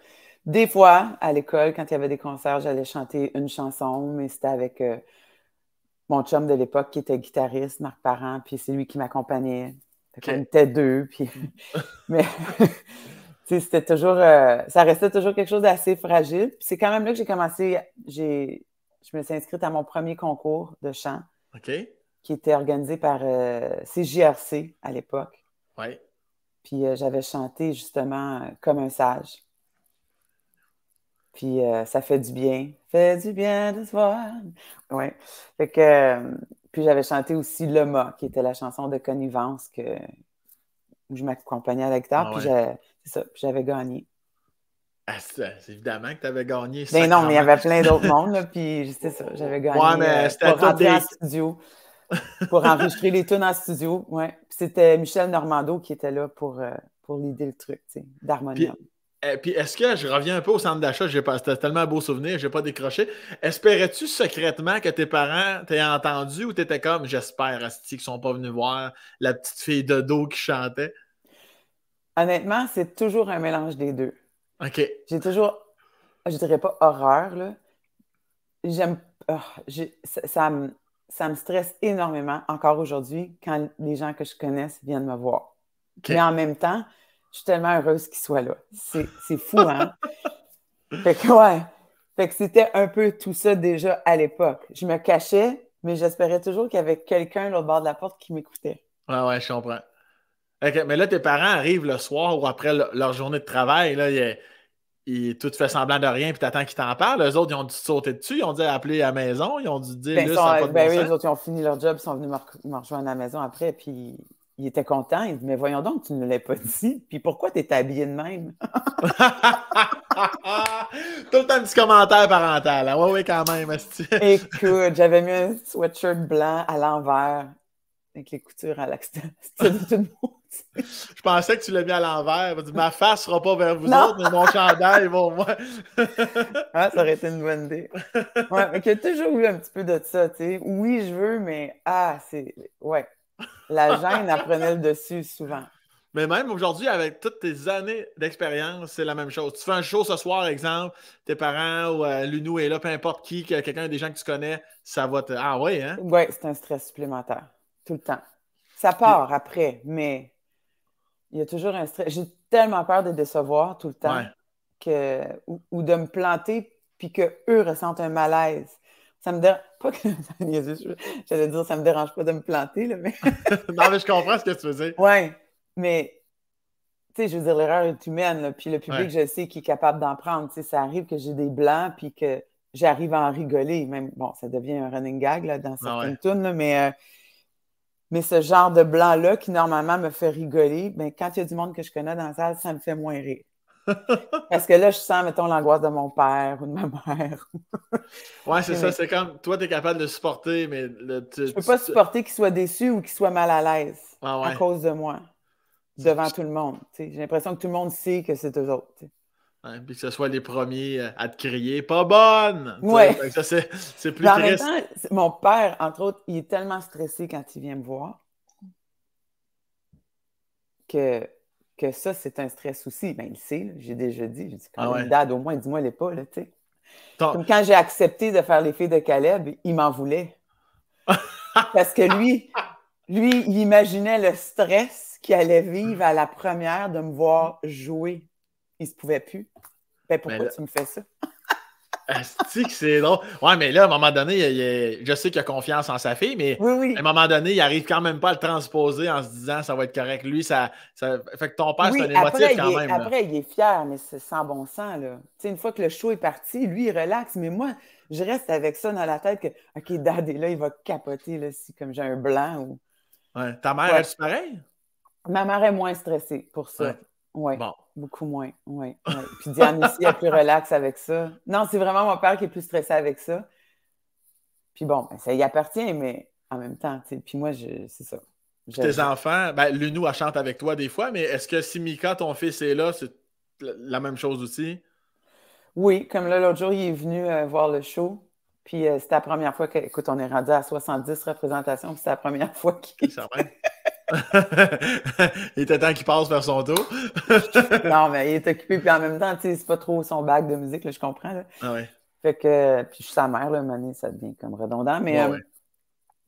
Des fois, à l'école, quand il y avait des concerts, j'allais chanter une chanson, mais c'était avec mon chum de l'époque qui était guitariste, Marc Parent, puis c'est lui qui m'accompagnait. Fait qu'on deux, puis... Mais, c'était toujours... Euh, ça restait toujours quelque chose d'assez fragile. Puis c'est quand même là que j'ai commencé... J'ai, je me suis inscrite à mon premier concours de chant. OK. Qui était organisé par CJRC euh, à l'époque. Oui. Puis euh, j'avais chanté, justement, comme un sage. Puis ça fait du bien. Fait du bien de se voir. Ouais. Fait que puis j'avais chanté aussi Le qui était la chanson de connivence que où je m'accompagnais à la guitare. Ah puis j'avais gagné. Ah, c'est évidemment que tu avais gagné. Mais ben non, mais il y avait plein d'autres mondes. Là, puis c'est ça, j'avais gagné. Ouais, mais euh, c'était en studio. pour enregistrer les tunes en studio. Ouais. C'était Michel Normando qui était là pour, euh, pour l'idée le truc, d'harmonium. Eh, puis est-ce que je reviens un peu au centre d'achat, j'ai pas, c'était tellement un beau souvenir, n'ai pas décroché. Espérais-tu secrètement que tes parents t'aient entendu ou t'étais comme j'espère Asti qu'ils sont pas venus voir la petite fille de dos qui chantait? Honnêtement, c'est toujours un mélange des deux. OK. J'ai toujours, je dirais pas horreur, J'aime, ah, ça, me, ça stresse énormément encore aujourd'hui quand les gens que je connaisse viennent me voir. Mais en même temps, je suis tellement heureuse qu'il soit là. C'est fou, hein? fait que, ouais. Fait que c'était un peu tout ça déjà à l'époque. Je me cachais, mais j'espérais toujours qu'il y avait quelqu'un l'autre bord de la porte qui m'écoutait. Ouais, ouais, je comprends. mais là, tes parents arrivent le soir ou après leur journée de travail, là, ils, tout fait semblant de rien, puis t'attends qu'ils t'en parlent. Les autres, ils ont dû te sauter dessus, ils ont dû appeler à la maison, ils ont dû dire. Ben, ben oui, les autres, ils ont fini leur job, ils sont venus me rejoindre à la maison après, puis il était content. Il dit Mais voyons donc, tu ne me l'as pas dit. Puis pourquoi tu étais habillé de même Tout le temps, un petit commentaire parental. Oui, hein? oui, quand même. Écoute, j'avais mis un sweatshirt blanc à l'envers avec les coutures à l'accident. C'était une tout Je pensais que tu l'as mis à l'envers. Ma face sera pas vers vous autres, mais mon chandail va moi. ah, ça aurait été une bonne idée. Ouais, mais il y a toujours eu un petit peu de ça, tu sais. Oui, je veux, mais ah, c'est. Ouais. La gêne, apprenait le dessus souvent. Mais même aujourd'hui, avec toutes tes années d'expérience, c'est la même chose. Tu fais un show ce soir, exemple, tes parents ou euh, Lunou est là, peu importe qui, quelqu'un des gens que tu connais, ça va te. Ah oui, hein? Oui, c'est un stress supplémentaire. Tout le temps. Ça part après, mais il y a toujours un stress. J'ai tellement peur de décevoir tout le temps que, ou, ou, de me planter puis qu'eux eux ressentent un malaise ça me dérange pas que ça me dérange pas de me planter, mais. non, mais je comprends ce que tu veux dire. Oui, mais tu sais, je veux dire, l'erreur est humaine, puis le public, je sais qu'il est capable d'en prendre. Tu ça arrive que j'ai des blancs, puis que j'arrive à en rigoler. Même, bon, ça devient un running gag dans ah certaines tunes, mais, euh, mais ce genre de blanc-là qui normalement me fait rigoler, ben, quand il y a du monde que je connais dans la salle, ça me fait moins rire. Parce que là, je sens, mettons, l'angoisse de mon père ou de ma mère. ouais, c'est ça. C'est comme, toi, tu es capable de supporter, mais... Le, tu, je peux pas supporter qu'il soit déçu ou qu'il soit mal à l'aise ah à cause de moi, devant tout le monde. J'ai l'impression que tout le monde sait que c'est eux autres. Ouais. puis que ce soit les premiers euh, à te crier pas bonne! Ouais. Ça, c'est, plus en triste. Même temps, mon père, entre autres, il est tellement stressé quand il vient me voir que que ça, c'est un stress aussi. Ben, il sait, j'ai déjà dit. J'ai dit, quand ah au moins, dis-moi n'est pas, là, tu sais. Comme quand j'ai accepté de faire les filles de Caleb, il m'en voulait. Parce que lui, lui, il imaginait le stress qu'il allait vivre à la première de me voir jouer. Il se pouvait plus. Ben, pourquoi ben, tu me fais ça? que c'est drôle. Ouais, mais là, à un moment donné, je sais qu'il a confiance en sa fille, mais à un moment donné, il arrive quand même pas à le transposer en se disant ça va être correct. Lui, ça. Fait que ton père, c'est un émotif quand même. Après, il est fier, mais c'est sans bon sens. Là. une fois que le show est parti, lui, il relaxe, mais moi, je reste avec ça dans la tête que OK, Dad là, il va capoter si comme j'ai un blanc Ta mère, est pareil? Ma mère est moins stressée pour ça. Oui. Beaucoup moins. Puis Diane aussi est plus relaxe avec ça. Non, c'est vraiment mon père qui est plus stressé avec ça. Puis bon, ben, ça y appartient, mais en même temps, sais. puis moi, c'est ça. Tes enfants, ben, Lunou, elle chante avec toi des fois, mais est-ce que si Mika, ton fils, est là, c'est la même chose aussi? Oui, comme là, l'autre jour, il est venu euh, voir le show. Puis euh, c'était la première fois que, écoute, on est rendu à 70 représentations, puis c'est la première fois qu'il. il était temps qu'il passe vers son tour. non, mais il est occupé, puis en même temps, tu sais, c'est pas trop son bac de musique, là, je comprends. Ah Fait que, puis sa mère, là, Mané, ça devient comme redondant, mais, euh,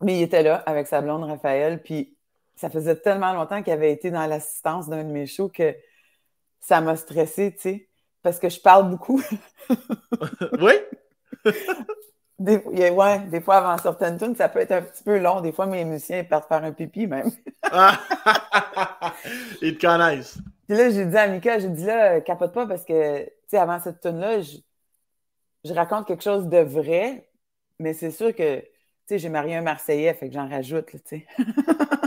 mais il était là avec sa blonde Raphaël, puis ça faisait tellement longtemps qu'il avait été dans l'assistance d'un de mes shows que ça m'a stressé, tu sais, parce que je parle beaucoup. oui? Des, ouais, des fois, avant certaines tunes, ça peut être un petit peu long. Des fois, mes musiciens partent faire un pipi même. Ils te connaissent. Puis là, j'ai dit à Mika, j'ai dit là, capote pas parce que, tu sais, avant cette tune-là, je, raconte quelque chose de vrai, mais c'est sûr que, tu sais, j'ai marié un Marseillais, fait que j'en rajoute, tu sais.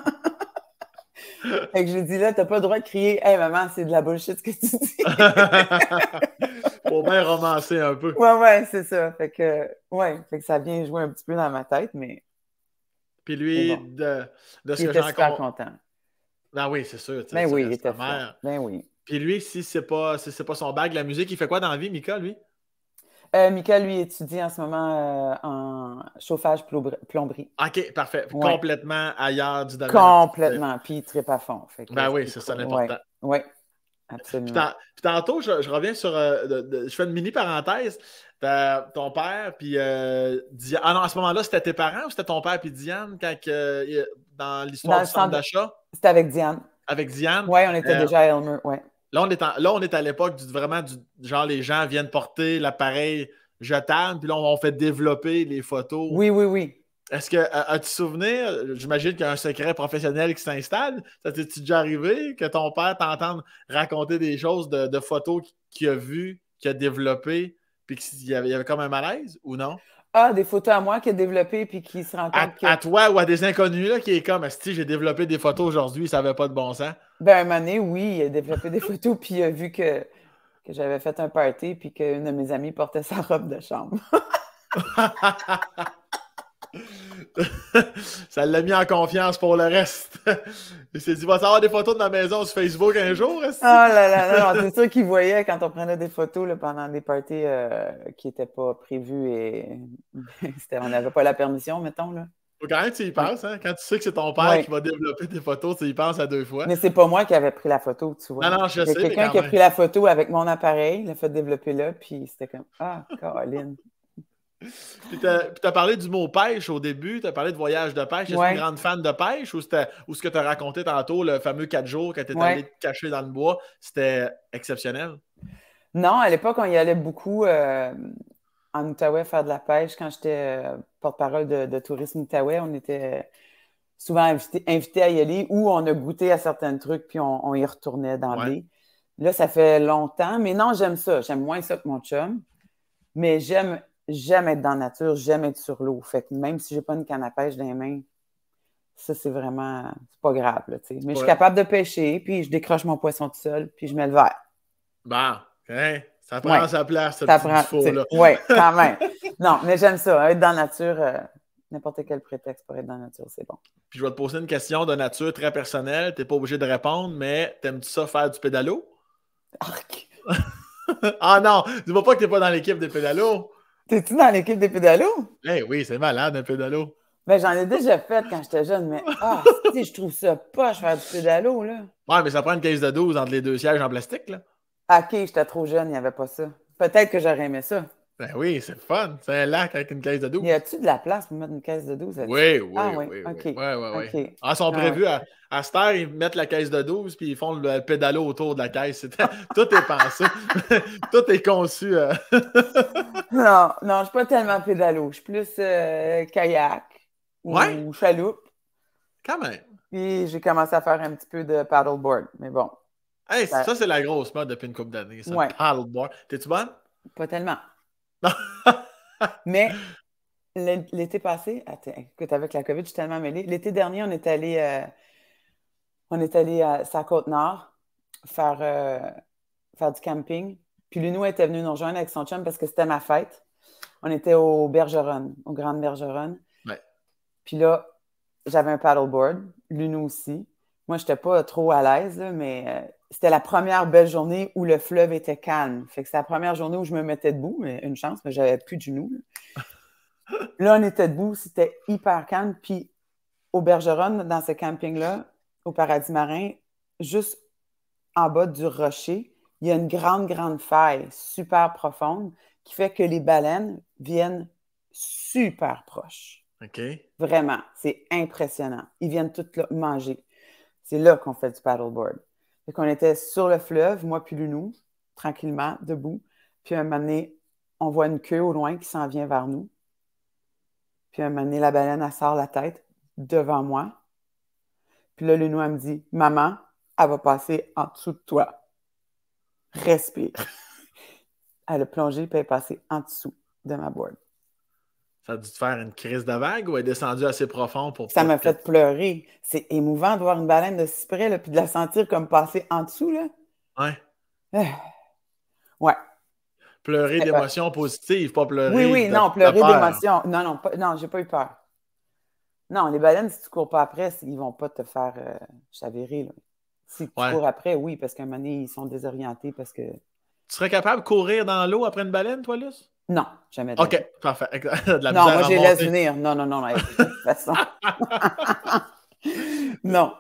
Fait que je lui dis là, t'as pas le droit de crier Hey maman, c'est de la bullshit ce que tu dis. Pour bien romancer un peu. Ouais, ouais, c'est ça. Fait que ouais, fait que ça vient jouer un petit peu dans ma tête, mais. Puis lui, de, de, ce que j'en super content. Ben oui, c'est sûr. Ben oui, il était Ben oui. Puis lui, si c'est pas, si c'est pas son bague, la musique, il fait quoi dans la vie, Mika, lui? Euh, Mika, lui, étudie en ce moment euh, en chauffage plomberie. OK, parfait. Complètement ailleurs du domaine. Complètement. Puis il à fond. ben oui, c'est ça l'important. Oui, absolument. Puis, tantôt, je, reviens sur. Euh, je fais une mini parenthèse. Ton père, puis euh, Diane. Ah non, à ce moment-là, c'était tes parents ou c'était ton père puis Diane dans l'histoire du centre d'achat? C'était avec Diane. Avec Diane. Oui, on était déjà à Elmer, oui. Là, on est, à l'époque du, vraiment du genre les gens viennent porter l'appareil jetable, puis là, on, fait développer les photos. Oui, oui, oui. Est-ce que, as-tu souvenir, j'imagine qu'il y a un secret professionnel qui s'installe, ça t'est déjà arrivé que ton père t'entende raconter des choses de, photos qu'il a vues, qu'il a développées, puis qu'il y avait comme un malaise ou non? Ah, des photos à moi qui a développé puis qui se rend compte. À, que... à toi ou à des inconnus là, qui est comme si j'ai développé des photos aujourd'hui, ça n'avait pas de bon sens. Ben, un moment oui, il a développé des photos puis il a vu que, que j'avais fait un party puis qu'une de mes amies portait sa robe de chambre. ça l'a mis en confiance pour le reste. Il s'est dit, va savoir des photos de ma maison sur Facebook un jour. Ah là là, là c'est sûr qu'il voyait quand on prenait des photos pendant des parties euh, qui n'étaient pas prévues et on n'avait pas la permission, mettons. Là. Quand même, tu y penses, hein. Quand tu sais que c'est ton père qui va développer tes photos, tu y penses à deux fois. Mais c'est pas moi qui avais pris la photo, tu vois. Non, non, je quelqu'un qui a pris la photo avec mon appareil, l'a fait développer là, puis c'était comme Ah, Caroline. Puis as parlé du mot pêche au début, Tu as parlé de voyage de pêche. Est-ce une grande fan de pêche ou, ou ce que tu as raconté tantôt, le fameux quatre jours quand tu ouais. allé te cacher dans le bois, c'était exceptionnel? Non, à l'époque, on y allait beaucoup euh, en Outaouais faire de la pêche. Quand j'étais euh, porte-parole de, Tourisme Outaouais, on était souvent invité, à y aller ou on a goûté à certains trucs puis on, y retournait dans Là, ça fait longtemps, mais non, j'aime ça. J'aime moins ça que mon chum, mais j'aime j'aime être dans la nature, j'aime être sur l'eau. Fait que même si j'ai pas une canne à pêche dans les mains, ça, c'est vraiment, c'est pas grave, Mais je suis capable de pêcher, puis je décroche mon poisson tout seul, puis je mets le verre. Bah, hein? ça prend sa place, ce petit prend, là Oui, quand même. non, mais j'aime ça, hein, être dans la nature, euh, n'importe quel prétexte pour être dans la nature, c'est bon. Puis je vais te poser une question de nature très personnelle, Tu t'es pas obligé de répondre, mais t'aimes-tu ça faire du pédalo? ah non, dis-moi pas que t'es pas dans l'équipe des pédalo. T'es-tu dans l'équipe des pédalos? Eh oui, c'est malade, un pédalo. Ben, j'en ai déjà fait quand j'étais jeune, mais ah, si, je trouve ça poche faire du pédalo, là. Ouais, mais ça prend une caisse de 12 entre les deux sièges en plastique, là. Ah, ok, j'étais trop jeune, il n'y avait pas ça. Peut-être que j'aurais aimé ça. Ben oui, c'est fun. C'est un lac avec une caisse de 12. Y a-tu de la place pour mettre une caisse de 12 oui, oui, ah, oui, oui, oui. ah, ils sont prévus à, à ils mettent la caisse de 12 puis ils font le pédalo autour de la caisse. tout est pensé. tout est conçu. Euh. non, non, je ne suis pas tellement pédalo. Je suis plus euh, kayak ou, chaloupe. Quand même. Puis j'ai commencé à faire un petit peu de paddleboard, mais bon. ça, c'est la grosse mode depuis une couple d'années, Paddleboard. T'es-tu bonne? Pas tellement. Mais l'été passé, écoute, avec la COVID, je suis tellement mêlée. L'été dernier, on est allé, euh, on est allé à sa côte nord faire, euh, faire du camping. Puis Luno était venu nous rejoindre avec son chum parce que c'était ma fête. On était au Bergeron, au Grand Bergeron. Puis là, j'avais un paddleboard, Luno aussi. Moi, je n'étais pas trop à l'aise, mais euh, c'était la première belle journée où le fleuve était calme. Fait que c'est la première journée où je me mettais debout, mais une chance, mais j'avais plus du nous Là. on était debout, c'était hyper calme. Puis au Bergeron, dans ce camping-là, au Paradis Marin, juste en bas du rocher, il y a une grande, grande faille super profonde qui fait que les baleines viennent super proches. Vraiment, c'est impressionnant. Ils viennent toutes manger. C'est là qu'on fait du paddleboard qu'on était sur le fleuve, moi puis Lunou, tranquillement, debout. Puis un moment donné, on voit une queue au loin qui s'en vient vers nous. Puis un moment donné, la baleine, elle sort la tête devant moi. Puis là, Lunou, elle me dit Maman, elle va passer en dessous de toi. Respire. elle a plongé, puis elle est passée en dessous de ma boîte. Ça a dû te faire une crise de vague ou est descendu assez profond pour. Ça m'a fait pleurer. C'est émouvant de voir une baleine de si près, puis de la sentir comme passer en dessous. Là. Ouais. ouais. Pleurer d'émotions positives, pas pleurer. Oui, oui, non, pleurer d'émotions. Non, non, non, j'ai pas eu peur. Non, les baleines, si tu cours pas après, ils vont pas te faire euh, chavirer. Si tu cours après, oui, parce qu'à un moment donné, ils sont désorientés parce que. Tu serais capable de courir dans l'eau après une baleine, toi, Luce? Non, jamais. OK, parfait. non, moi, j'ai les laisse venir. Non, non, non, non. non.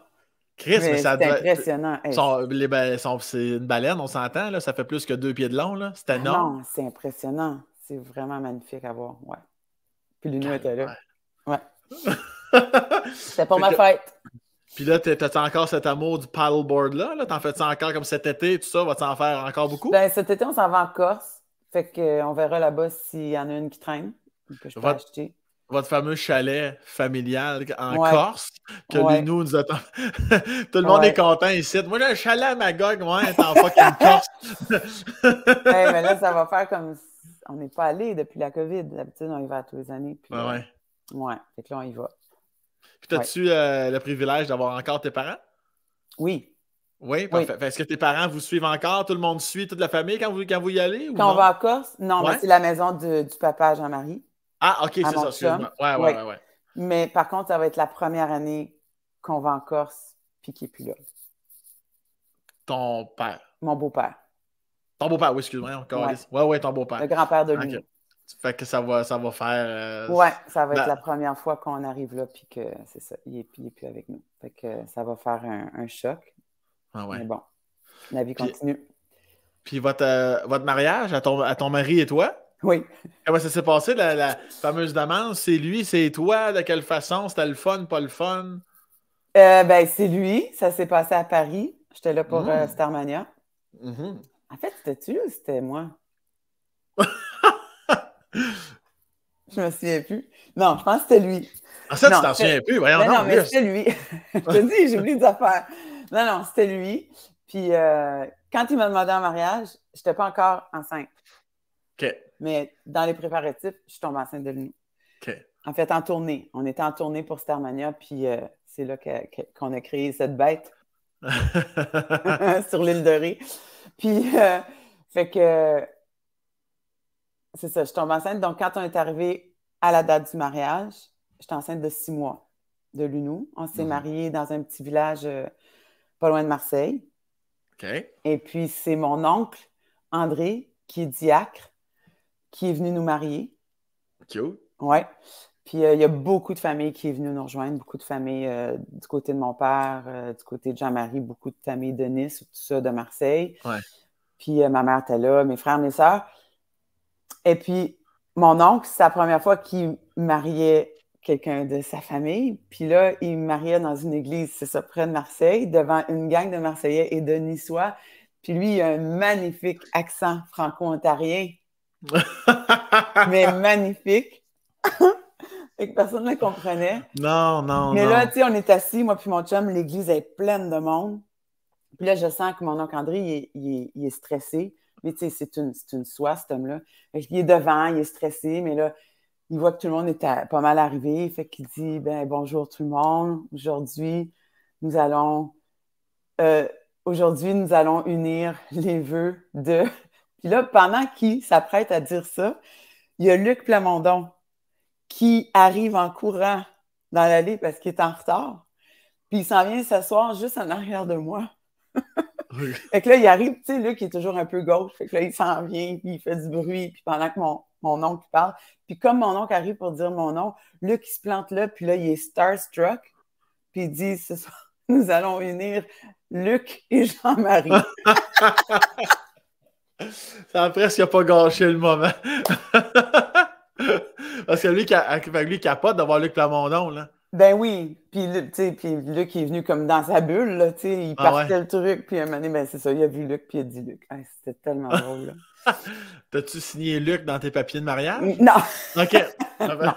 Chris, mais, C'est impressionnant. c'est une baleine, on s'entend, là. Ça fait plus que deux pieds de long, là. C'est ah énorme. non, c'est impressionnant. C'est vraiment magnifique à voir, ouais. Puis l'Union était là. Ouais. C'était pour ma fête. Puis là, tas encore cet amour du paddleboard-là? -là, T'en fais-tu encore comme cet été, tout ça? va t'en en faire encore beaucoup? Ben, cet été, on s'en va en Corse. Fait qu'on euh, verra là-bas s'il y en a une qui traîne que je peux acheter. Votre fameux chalet familial en Corse que les nous attend. Tout le monde est content ici. Moi, j'ai un chalet à Magog, moi, en fucking Corse. mais là, ça va faire comme... On n'est pas allé depuis la COVID. D'habitude, on y va tous les années. Puis, ouais, euh, ouais. Fait que là, on y va. Puis, as-tu euh, le privilège d'avoir encore tes parents? Oui, oui, parfait. Est-ce que tes parents vous suivent encore? Tout le monde suit, toute la famille quand vous, quand vous y allez? quand on va en Corse? Non, mais c'est la maison de, du papa Jean-Marie. Ah, OK, c'est ça, excuse-moi. oui, ouais, Mais par contre, ça va être la première année qu'on va en Corse puis qu'il n'est plus là. Ton père. Mon beau-père. Ton beau-père, oui, excuse-moi, Oui, oui, ouais, ton beau-père. Le grand-père de lui. Fait que ça va, ça va faire. Euh, oui, ça va être la première fois qu'on arrive là, puis que c'est ça, il n'est plus avec nous. Fait que ça va faire un choc. Ah ouais. Mais bon, la vie continue. Puis, votre, euh, votre mariage à ton, à ton mari et toi? Oui. Comment ça s'est passé, la, fameuse demande? C'est lui, c'est toi? De quelle façon? C'était le fun, pas le fun? Euh, ben, c'est lui. Ça s'est passé à Paris. J'étais là pour euh, mm. Starmania. Mm-hmm. En fait, c'était-tu ou c'était moi? je me souviens plus. Non, je pense que c'était lui. Ah ça, non, tu t'en souviens plus, voyons. Ben non, mais c'était lui. je te dis, oublié des affaires. Non, non, c'était lui. Puis euh, quand il m'a demandé en mariage, je n'étais pas encore enceinte. Mais dans les préparatifs, je suis tombée enceinte de lui. En fait, en tournée. On était en tournée pour Starmania, puis euh, c'est là qu'on a créé cette bête sur l'île de Ré. Puis, euh, fait que c'est ça, je tombe enceinte. Donc, quand on est arrivé à la date du mariage, j'étais enceinte de six mois de Lunou. On s'est mhm. mariés dans un petit village pas loin de Marseille. Et puis, c'est mon oncle, André, qui est diacre, qui est venu nous marier. Cute. Ouais. Puis, euh, il y a beaucoup de familles qui est venues nous rejoindre, beaucoup de familles euh, du côté de mon père, euh, du côté de Jean-Marie, beaucoup de familles de Nice, tout ça, de Marseille. Ouais. Puis, ma mère était là, mes frères, mes sœurs. Et puis, mon oncle, c'est la première fois qu'il mariait quelqu'un de sa famille. Puis là, il me mariait dans une église, c'est ça, près de Marseille, devant une gang de Marseillais et de Niçois. Puis lui, il a un magnifique accent franco-ontarien. mais magnifique. et que personne ne comprenait. Non, non, non. Mais là, tu sais, on est assis, moi puis mon chum, l'église est pleine de monde. Puis là, je sens que mon oncle André, il est, stressé. Mais tu sais, c'est une, soie, cet homme-là. Il est devant, il est stressé, mais là, il voit que tout le monde est pas mal arrivé, fait qu'il dit ben bonjour tout le monde. Aujourd'hui, nous allons euh, aujourd'hui nous allons unir les vœux de. Puis là, pendant qu'il s'apprête à dire ça, il y a Luc Plamondon qui arrive en courant dans l'allée parce qu'il est en retard. Puis il s'en vient s'asseoir juste en arrière de moi. fait que là, il arrive, tu sais, Luc, il est toujours un peu gauche. Fait que là, il s'en vient, puis il fait du bruit. Puis pendant que mon, mon oncle qui parle. Puis comme mon oncle arrive pour dire mon nom, Luc, il se plante là, puis là, il est starstruck. Puis il dit, ce soir, nous allons unir Luc et Jean-Marie. Ça a presque pas gâché le moment. Parce que lui, lui capote d'avoir Luc Plamondon, là. Ben oui. Puis, Luc est venu comme dans sa bulle, là, il ah partait le truc, puis à un moment donné, ben c'est ça, il a vu Luc, puis il a dit Luc. C'était tellement drôle, là. T'as-tu signé Luc dans tes papiers de mariage? Non. OK. Ah ben.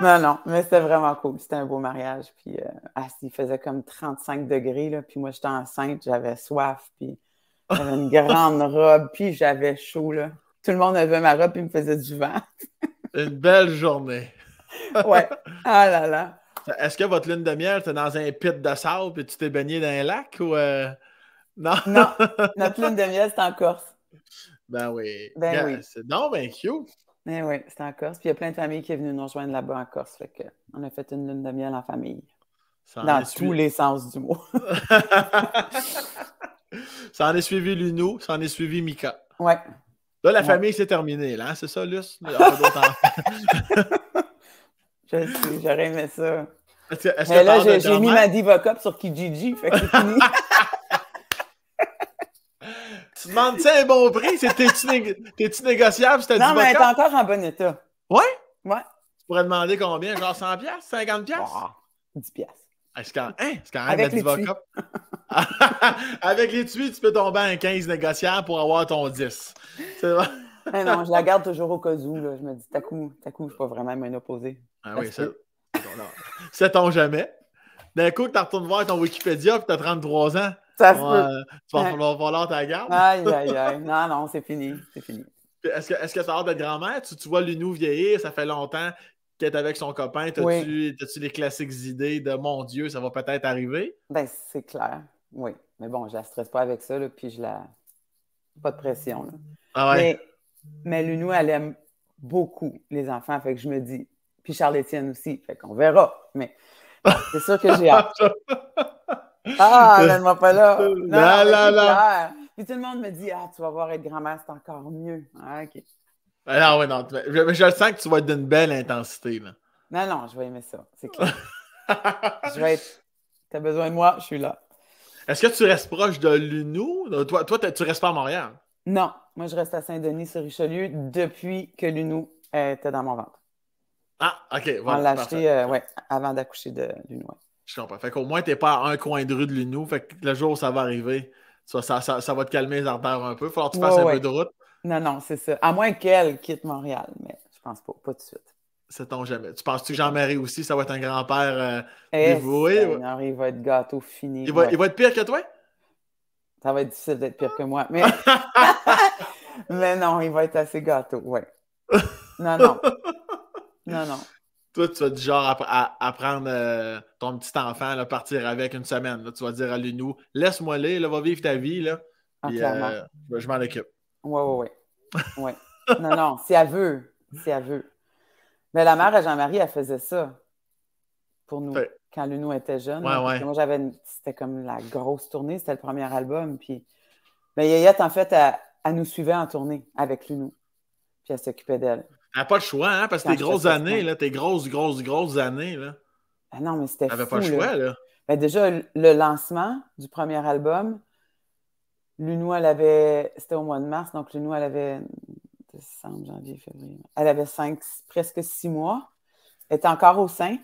non, non, mais c'était vraiment cool. C'était un beau mariage. Puis euh, ah, il faisait comme 35 degrés. puis moi, j'étais enceinte, j'avais soif. Puis j'avais une grande robe. Puis j'avais chaud. Tout le monde avait ma robe. Puis il me faisait du vent. une belle journée. ouais. Ah là là. Est-ce que votre lune de miel, t'es dans un pit de sable et tu t'es baigné dans un lac ou. Euh, non. non. Notre lune de miel, c'est en Corse. Ben oui. Ben oui. Non, ben cute. Ben oui, c'était en Corse. Puis il y a plein de familles qui sont venues nous rejoindre là-bas en Corse. Fait que on a fait une lune de miel en famille. dans tous les sens du mot. ça en est suivi Luno, ça en est suivi Mika. Ouais. Là, la famille, s'est terminée, là, hein, c'est ça, Luce? Je sais, j'aurais aimé ça. Mais là, j'ai, mis ma diva cop sur Kijiji, fait que c'est fini. Tu demandes, tu un bon prix? T'es-tu négociable? Si as non, mais t'es encore en bon état. Ouais? Ouais. Tu pourrais demander combien? Genre 100$? 50$? 10$. c'est quand, hein, même Avec la les Avec les tuyaux, tu peux tomber à un 15 négociables pour avoir ton 10. C'est vrai? non, je la garde toujours au cas où. Je me dis, t'as coup, t'as coup, je suis pas vraiment un opposé. Ah oui, ça. Sait-on jamais? D'un coup, tu retournes voir ton Wikipédia et tu as 33 ans. Ça euh, Tu vas falloir ta garde. Aïe, aïe, aïe. Non, non, c'est fini. C'est fini. Est-ce que tu as hâte d'être grand-mère? Tu, vois Lunou vieillir, ça fait longtemps qu'elle est avec son copain. T'as-tu les classiques idées de mon Dieu, ça va peut-être arriver? Ben, c'est clair. Oui. Mais bon, je la stresse pas avec ça, puis je la. Pas de pression. Ah ouais. mais, mais Lunou, elle aime beaucoup les enfants. Fait que je me dis, puis Charles-Étienne aussi. Fait qu'on verra. Mais c'est sûr que j'ai hâte. Ah, ne moi pas là. Euh, non, Puis tout le monde me dit Ah, tu vas voir être grand-mère, c'est encore mieux. Ah, OK. Alors, ben oui, non. Je, je, sens que tu vas être d'une belle intensité. Là. Non, non, je vais aimer ça. C'est clair. je vais être. T'as besoin de moi, je suis là. Est-ce que tu restes proche de l'UNO? Toi, toi tu restes pas à Montréal? Non, moi je reste à Saint-Denis sur Richelieu depuis que l'UNO était dans mon ventre. Ah, ok. Voilà, On l'a acheté euh, ouais, avant d'accoucher de l'UNO. Je comprends. Fait qu'au moins, t'es pas à un coin de rue de l'UNO. Fait que le jour où ça va arriver, ça, ça, ça, va te calmer les ardeurs un peu. Falloir que tu fasses un peu de route. Non, non, c'est ça. À moins qu'elle quitte Montréal, mais je pense pas, pas tout de suite. C'est ton jamais. Tu penses-tu que Jean-Marie aussi, ça va être un grand-père évolué? Euh, eh, dévoué? il va être gâteau fini. Il va, il va être pire que toi? Ça va être difficile d'être pire que moi, mais... mais non, il va être assez gâteau, ouais. Non, non. Non, non. Toi, tu vas du genre à, prendre euh, ton petit enfant, partir avec une semaine. tu vas dire à Lunou, laisse-moi aller, là, va vivre ta vie. Là, ah, euh, ben, je m'en occupe. Oui, oui, oui. Ouais. non, non, si elle veut. Si elle veut. Mais la mère à Jean-Marie, elle faisait ça pour nous quand Lunou était jeune. j'avais c'était comme la grosse tournée, c'était le premier album. Puis, mais Yayette, en fait, à nous suivait en tournée avec Lunou, Puis elle s'occupait d'elle. T'as pas le choix, hein, parce que tes grosses années, là, tes grosses, grosses, grosses années, là. Ah non, mais c'était T'avais pas le choix, là. Ben, déjà, le lancement du premier album, Luno, elle avait. C'était au mois de mars, donc Luno, elle avait. Décembre, janvier, février. Elle avait cinq, presque six mois. Elle était encore au sein.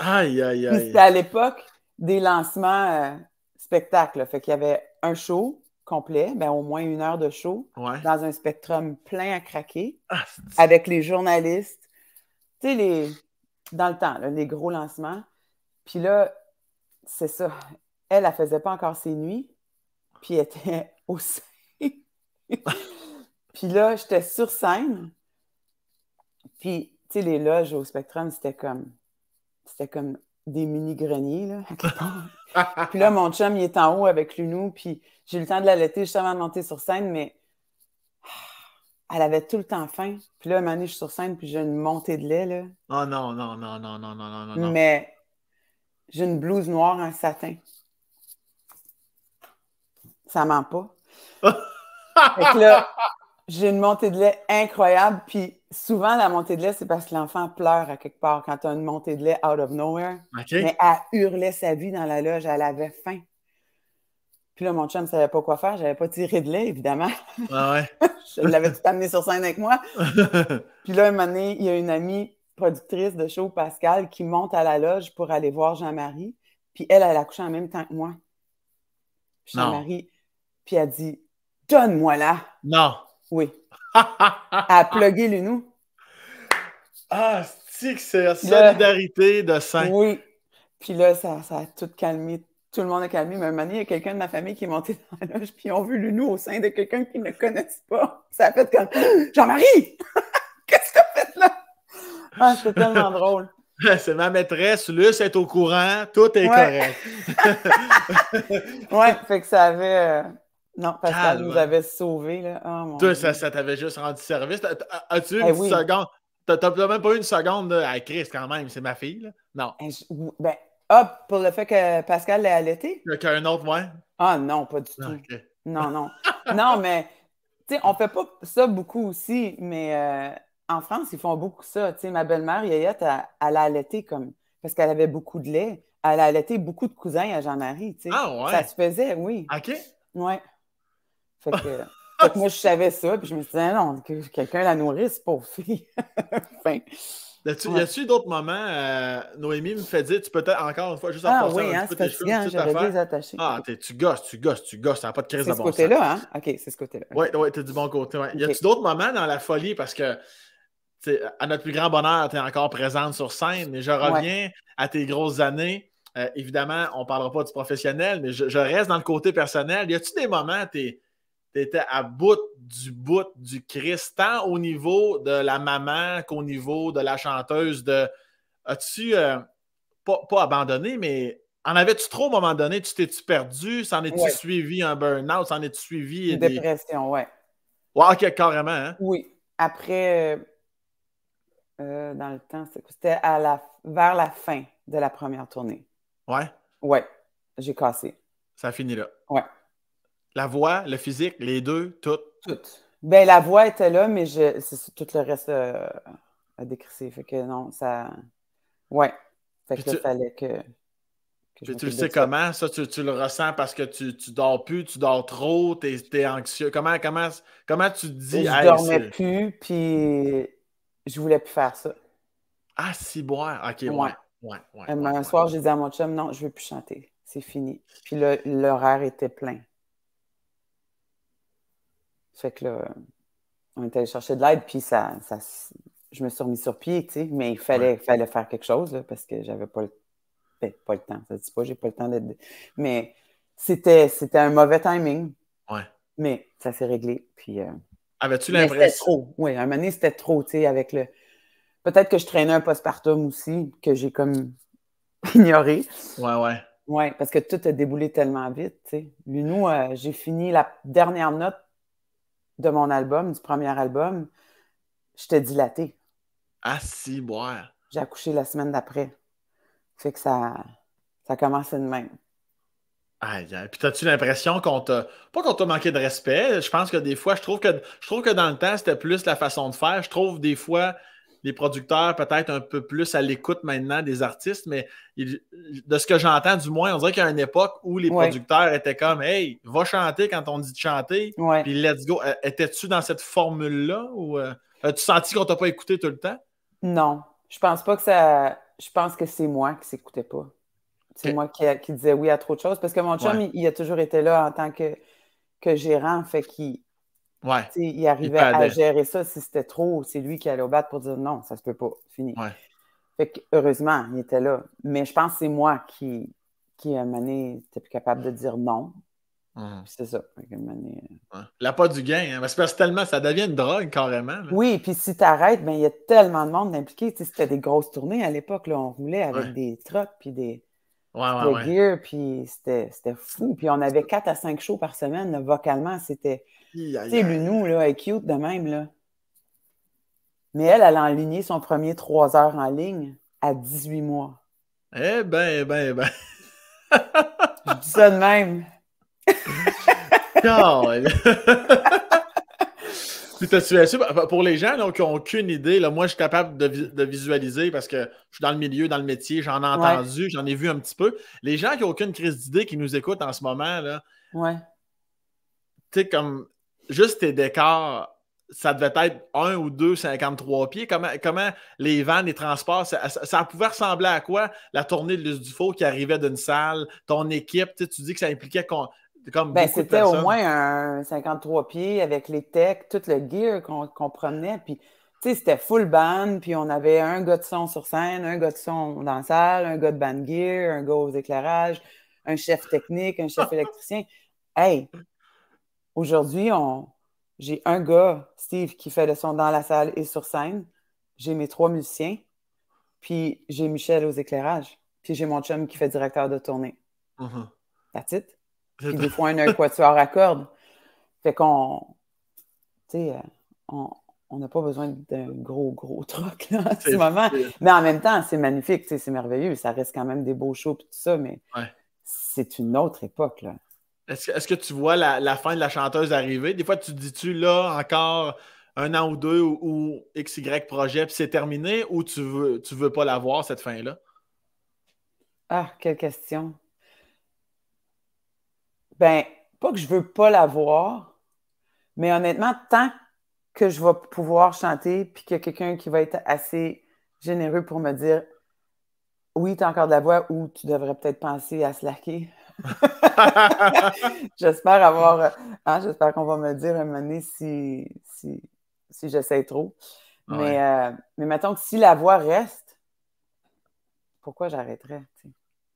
Aïe, aïe, aïe. c'était à l'époque des lancements spectacle euh, spectacles. Fait qu'il y avait un show, complet, ben au moins une heure de show, dans un spectrum plein à craquer, ah, avec les journalistes, tu sais, les... dans le temps, les gros lancements. Puis là, c'est ça. Elle, elle faisait pas encore ses nuits, puis elle était au sein. puis là, j'étais sur scène, puis, tu sais, les loges au Spectrum, c'était comme... C'était comme des mini-greniers, puis là, mon chum, il est en haut avec Lunou, puis j'ai eu le temps de l'allaiter juste avant de monter sur scène, mais elle avait tout le temps faim. Puis là, un je suis sur scène, puis j'ai une montée de lait, là. Oh non, non, non, non, non, non, non, non. Mais j'ai une blouse noire en satin. Ça ment pas. fait là, j'ai une montée de lait incroyable, puis souvent, la montée de lait, c'est parce que l'enfant pleure à quelque part quand tu as une montée de lait out of nowhere. Mais elle hurlait sa vie dans la loge, elle avait faim. Puis là, mon chum ne savait pas quoi faire. J'avais pas tiré de lait, évidemment. Ah ouais. je l'avais tout amené sur scène avec moi. Puis là, un moment il y a une amie productrice de show, Pascal, qui monte à la loge pour aller voir Jean-Marie. Puis elle, elle accouché en même temps que moi. Jean-Marie. Puis elle dit Donne-moi là. Non. Oui à plugger Lunou. Ah, c'est que c'est solidarité de saint. Oui. Puis là, ça, ça, a tout calmé. Tout le monde a calmé. Mais un il y a quelqu'un de ma famille qui est monté dans la loge, puis ils ont vu Lunou au sein de quelqu'un qu'ils ne connaissent pas. Ça a fait comme Jean-Marie! Qu'est-ce que t'as fait là? Ah, c'est tellement drôle. C'est ma maîtresse, Luce est au courant, tout est correct. ouais, fait que ça avait. Euh, non, parce qu'elle nous avait sauvés. Là. Oh, Toi, ça, t'avait juste rendu service. As-tu eu eh une seconde? T'as même pas eu une seconde à Chris quand même, c'est ma fille. Là. Non. Eh, ben, hop, pour le fait que Pascal l'a allaité? Qu'un autre, ouais. Ah non, pas du ah, tout. Non, non. non, mais tu sais, on fait pas ça beaucoup aussi, mais euh, en France, ils font beaucoup ça. Tu sais, ma belle-mère, Yayette, elle, a allaité comme parce qu'elle avait beaucoup de lait. Elle a allaité beaucoup de cousins à Jean-Marie, tu sais. Ah ouais? Ça se faisait, oui. OK. Ouais moi, je savais ça, puis je me disais, non, que quelqu'un la nourrisse, pauvre fille. enfin, y a-tu d'autres moments, euh, Noémie me fait dire, tu peux être encore une fois juste ah, oui, un hein, petit peu tes j'avais Ah, tu gosses, tu gosses, tu gosses, t'as pas de crise de C'est ce côté-là, hein? OK, c'est ce côté-là. Oui, ouais, ouais t'es du bon côté. Ouais. Y a-tu d'autres moments dans la folie, parce que, à notre plus grand bonheur, tu es encore présente sur scène, mais je reviens à tes grosses années. Euh, évidemment, on ne parlera pas du professionnel, mais je, je, reste dans le côté personnel. Y a-tu des moments, t'es tu à bout du bout du Christ, tant au niveau de la maman qu'au niveau de la chanteuse. De... As-tu, euh, pas, pas, abandonné, mais en avais-tu trop à un moment donné? Tu t'es-tu perdu? S'en es-tu suivi un burn-out? S'en es-tu suivi? Une dépression, oui. Ouais, ok, carrément. Hein? Oui. Après, euh, euh, dans le temps, c'était à la, vers la fin de la première tournée. Ouais. Ouais, j'ai cassé. Ça a fini là. Ouais. La voix, le physique, les deux, toutes? Tout. Ben, la voix était là, mais je... tout le reste euh, a à Fait que non, ça. Ouais. Fait que là, fallait que. tu le sais comment, ça, tu, le ressens parce que tu, tu dors plus, tu dors trop, tu es anxieux. Comment, comment, comment tu te dis. Je ne dormais plus, puis je voulais plus faire ça. Ah, si boire, ok, ouais. un soir, j'ai dit à mon chum, non, je ne veux plus chanter, c'est fini. Puis l'horaire était plein. Fait que là, on est allé chercher de l'aide, puis ça, je me suis remis sur pied, tu sais, mais il fallait, fallait faire quelque chose, parce que j'avais pas ben, pas le temps. Ça dit pas, j'ai pas le temps d'être. Mais c'était, un mauvais timing. Ouais. Mais ça s'est réglé, puis. Euh, Avais-tu l'impression? Oui, à un moment donné, c'était trop, tu sais, avec le. Peut-être que je traînais un postpartum aussi, que j'ai comme ignoré. Ouais, ouais. Oui, parce que tout a déboulé tellement vite. Tu sais. Euh, j'ai fini la dernière note de mon album, du premier album, j'étais dilatée. Ah si, boire. J'ai accouché la semaine d'après. Fait que ça, ça commence de même. Aïe, aïe. Puis t'as-tu l'impression qu'on t'a. Pas qu'on t'a manqué de respect. Je pense que des fois, je trouve que je trouve que dans le temps, c'était plus la façon de faire. Je trouve des fois les producteurs peut-être un peu plus à l'écoute maintenant des artistes, mais de ce que j'entends, du moins, on dirait qu'il y a une époque où les producteurs étaient comme Hey, va chanter quand on dit de chanter, puis let's go. Euh, étais-tu dans cette formule-là ou euh, as-tu senti qu'on t'a pas écouté tout le temps? Non. Je pense pas que ça. Je pense que c'est moi qui s'écoutais pas. C'est moi qui, disais oui à trop de choses. Parce que mon chum, il, a toujours été là en tant que, que gérant. Fait qu'il il arrivait à gérer ça si c'était trop. C'est lui qui allait au bat pour dire non, ça se peut pas, fini. heureusement, il était là. Mais je pense que c'est moi qui, qui à un moment plus capable de dire non. Mhm. C'est ça. Il n'a euh, La pas du gain, hein. tellement, ça devient une drogue carrément. Oui, puis si tu arrêtes, ben, il y a tellement de monde impliqué. C'était des grosses tournées à l'époque. On roulait avec des trucks, puis des, gears. puis c'était fou. Puis on avait quatre à 5 shows par semaine. vocalement, c'était sais, Lunou, là, elle est cute de même, là. Mais elle, elle a enligné son premier trois heures en ligne à 18 mois. Eh ben, ben, ben. Je dis ça de même. Non! pour les gens qui n'ont aucune idée, là, moi, je suis capable de, visualiser parce que je suis dans le milieu, dans le métier, j'en ai entendu, j'en ai vu un petit peu. Les gens qui n'ont aucune crise d'idée, qui nous écoutent en ce moment, là, ouais. tu sais, comme juste tes décors, ça devait être un ou deux 53 pieds. Comment, les vannes, les transports, ça, pouvait ressembler à quoi la tournée de Luce Dufault qui arrivait d'une salle, ton équipe, tu dis que ça impliquait qu'on. Comme ben, c'était au moins un 53 pieds avec les techs, tout le gear qu'on promenait. Puis, c'était full band. Puis, on avait un gars de son sur scène, un gars de son dans la salle, un gars de band gear, un gars aux éclairages, un chef technique, un chef électricien. Hey, Aujourd'hui, j'ai un gars, Steve, qui fait le son dans la salle et sur scène. J'ai mes trois musiciens. Puis j'ai Michel aux éclairages. Puis j'ai mon chum qui fait directeur de tournée. La mm-hmm. titre? That's it. Puis des fois, un quatuor à cordes. Fait qu'on. Tu sais, euh, on n'a pas besoin d'un gros, gros truc là, en ce moment. Mais en même temps, c'est magnifique, c'est merveilleux. Ça reste quand même des beaux shows et tout ça, mais c'est une autre époque. Là. Est-ce que tu vois la, fin de la chanteuse arriver? Des fois, tu dis-tu là encore un an ou deux ou, XY projet, puis c'est terminé, ou tu veux, tu veux pas la voir cette fin-là? Ah, quelle question. Ben, pas que je veux pas la voir, mais honnêtement, tant que je vais pouvoir chanter, puis qu'il y a quelqu'un qui va être assez généreux pour me dire oui, tu as encore de la voix ou tu devrais peut-être penser à slacker. j'espère avoir. Hein, j'espère qu'on va me dire un moment si, si, si j'essaie trop. Mais, euh, mais mettons que si la voix reste, pourquoi j'arrêterais?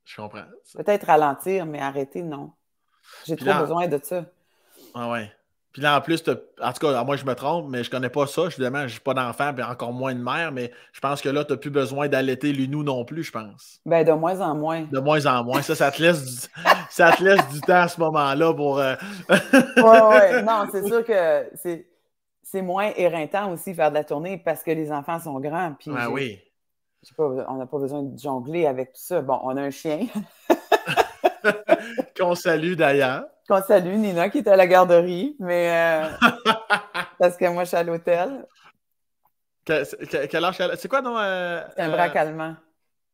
Je comprends. Peut-être ralentir, mais arrêter, non. J'ai trop besoin de ça. Ah ouais. Puis là, en plus, en tout cas, moi, je me trompe, mais je connais pas ça. Évidemment, je n'ai pas d'enfant, puis encore moins de mère, mais je pense que là, tu n'as plus besoin d'allaiter l'unou non plus, je pense. Ben, de moins en moins. De moins en moins. Ça, ça te laisse du, temps à ce moment-là pour. oui, euh, oui. Non, c'est sûr que c'est, moins éreintant aussi faire de la tournée parce que les enfants sont grands. Puis ben oui. on n'a pas besoin de jongler avec tout ça. Bon, on a un chien. Qu'on salue d'ailleurs qu'on salue, Nina, qui était à la garderie, mais euh, parce que moi, je suis à l'hôtel. Quel âge C'est quoi, non? Euh, c'est un euh, braque allemand.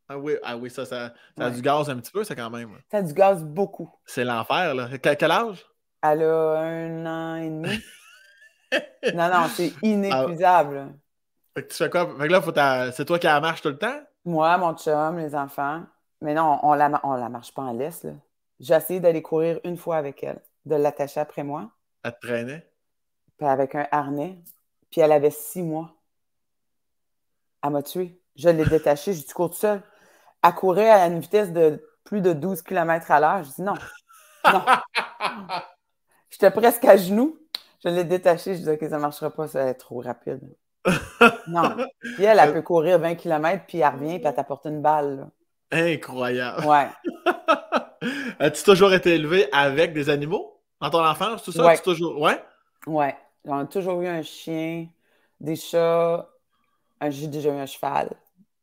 Ah oui, ah oui, ça, ça, a du gaz un petit peu, ça, quand même. Ça a du gaz beaucoup. C'est l'enfer, là. Quel, âge? Elle a un an et demi. non, non, c'est ah. inépuisable. Fait que tu fais quoi? Fait que là, c'est toi qui la marche tout le temps? Moi, mon chum, les enfants. Mais non, on la, on la marche pas en laisse, là. J'ai essayé d'aller courir une fois avec elle, de l'attacher après moi. Elle te traînait? avec un harnais. Puis elle avait six mois. à m'a tuer. Je l'ai détachée. Je dit, tu cours tout seul. Elle courait à une vitesse de plus de 12 km à l'heure. Je dis non. Non. J'étais presque à genoux. Je l'ai détaché, Je dis, OK, ça ne marchera pas. Ça va être trop rapide. non. Puis elle, elle peut courir 20 km, puis elle revient, puis elle t'apporte une balle. Incroyable. Ouais. As-tu toujours été élevé avec des animaux dans ton enfance, tout ça? toujours... Ouais? Ouais. On a toujours eu un chien, des chats. J'ai déjà eu un cheval.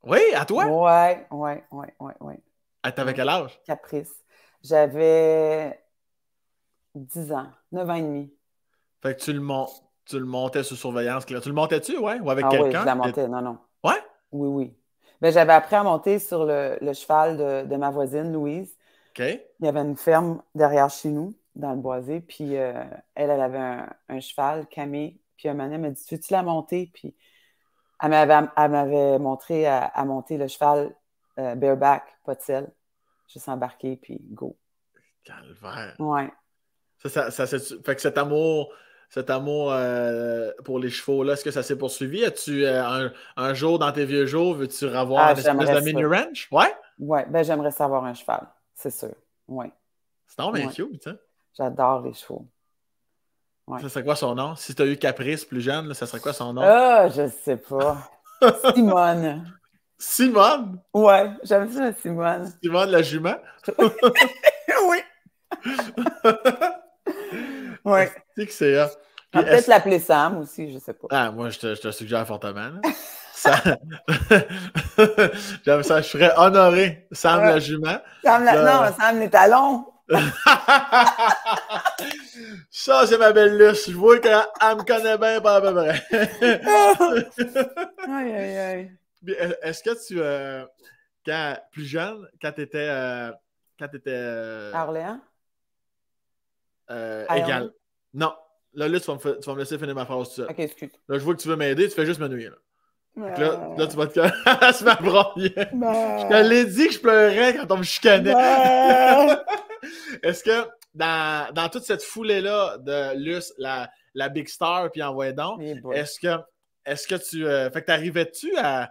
Oui, à toi? Ouais, ouais, ouais, ouais, ouais. Ah, t'avais quel âge? Caprice. J'avais 10 ans, 9 ans et demi. Fait que tu le, montais sous surveillance. Tu le montais-tu, ouais? Ou avec ah quelqu'un? Oui, je la non, non. Ouais? Oui, oui. Mais ben, j'avais appris à monter sur le, cheval de, ma voisine, Louise. Il y avait une ferme derrière chez nous, dans le boisé, puis euh, elle, elle avait un, cheval, camé, puis un elle m'a dit Veux-tu la monter Puis elle m'avait, montré à, monter le cheval euh, bareback, pas de selle, suis embarqué, puis go. Calvaire. Ouais. Ça, ça, fait que cet amour, cet amour euh, pour les chevaux-là, est-ce que ça s'est poursuivi? As-tu un, jour dans tes vieux jours, veux-tu revoir des ah, une de mini ranch? Ouais? Ouais, ben j'aimerais savoir un cheval. C'est sûr. Oui. C'est normal, bien cute, ça. J'adore les chevaux. Ça serait quoi son nom? Si tu as eu Caprice plus jeune, ça serait quoi son nom? Ah, je sais pas. Simone. Simone? Ouais, j'aime ça, Simone. Simone la jument? oui. ouais. C'est que c'est. Hein peut-être l'appeler Sam aussi, je sais pas. Ah, moi, je te, suggère fortement. ça... ça, je serais honoré. Sam ouais. la jument. Sam la... Non, Sam les talons. ça, c'est ma belle Luce. Je vois qu'elle me connaît bien, pas à peu près. aïe, aïe, aïe. est-ce que tu, euh, quand plus jeune, quand tu étais. Euh, quand tu étais. Euh, à Orléans? Euh, égal. Non, Là, Luce, tu, vas me, laisser finir ma phrase tout seul. Ok, excuse. Là, je vois que tu veux m'aider, tu fais juste me nuire. Là. là. tu vas te C'est ma première. Je te l'ai dit que je pleurais quand on me chicanait. Est-ce que dans, dans, toute cette foulée-là de Luce, la, la Big Star, puis en donc, est-ce que, est que tu. Euh, fait que t'arrivais-tu à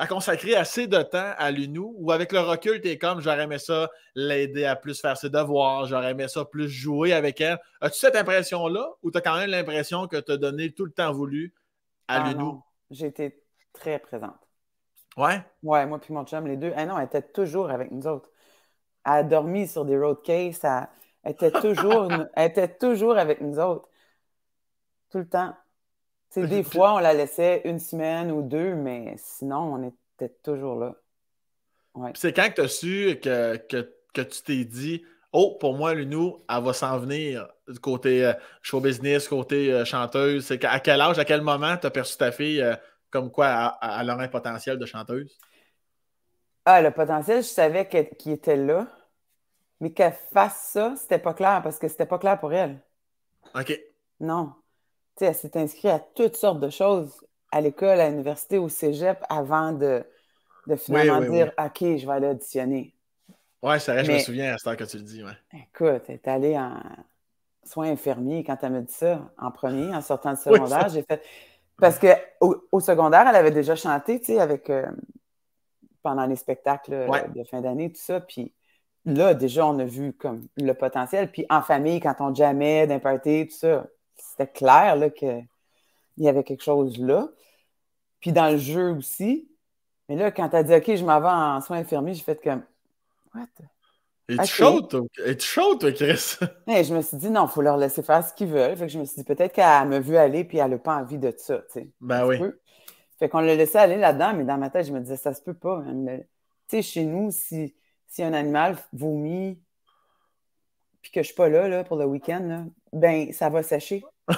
à consacré assez de temps à l'UNU ou avec le recul, t'es comme j'aurais aimé ça l'aider à plus faire ses devoirs, j'aurais aimé ça plus jouer avec elle. As-tu cette impression-là ou t'as quand même l'impression que t'as donné tout le temps voulu à ah j'ai J'étais très présente. Ouais? Ouais, moi puis mon chum, les deux. Ah non, elle était toujours avec nous autres. Elle a dormi sur des road cases, elle était toujours avec nous autres. Tout le temps. Ben, des fois, on la laissait une semaine ou deux, mais sinon, on était toujours là. C'est quand que tu as su que, que, tu t'es dit Oh, pour moi, Lunou, elle va s'en venir du côté euh, show business, côté euh, chanteuse. C'est à quel âge, à quel moment tu as perçu ta fille euh, comme quoi elle, aurait un potentiel de chanteuse? Ah, le potentiel, je savais qu'il était là, mais qu'elle fasse ça, c'était pas clair parce que c'était pas clair pour elle. OK. Non elle s'est inscrite à toutes sortes de choses à l'école, à l'université, au cégep, avant de, finalement dire OK, je vais aller auditionner. Ouais, ça vrai, je me souviens à cette heure que tu le dis. Écoute, elle est allée en soins infirmiers quand elle m'a dit ça en premier, en sortant de secondaire. J'ai fait. Parce que au, secondaire, elle avait déjà chanté, tu sais, avec. Euh, pendant les spectacles euh, de fin d'année, tout ça. Puis là, déjà, on a vu comme le potentiel. Puis en famille, quand on jamais, d'un tout ça, c'était clair qu'il y avait quelque chose là. Puis dans le jeu aussi. Mais là, quand t'as dit OK, je m'en vais en soins infirmiers, j'ai fait comme What? Es-tu chaude, toi? Chris? je me suis dit, non, il faut leur laisser faire ce qu'ils veulent. Fait que je me suis dit, peut-être qu'elle m'a vu aller puis elle n'a pas envie de ça, tu sais. Ben oui. Fait qu'on l'a laissé aller là-dedans, mais dans ma tête, je me disais, ça se peut pas. Tu sais, chez nous, si, si un animal vomit puis que je suis pas là, là pour le week-end, ben ça va sécher.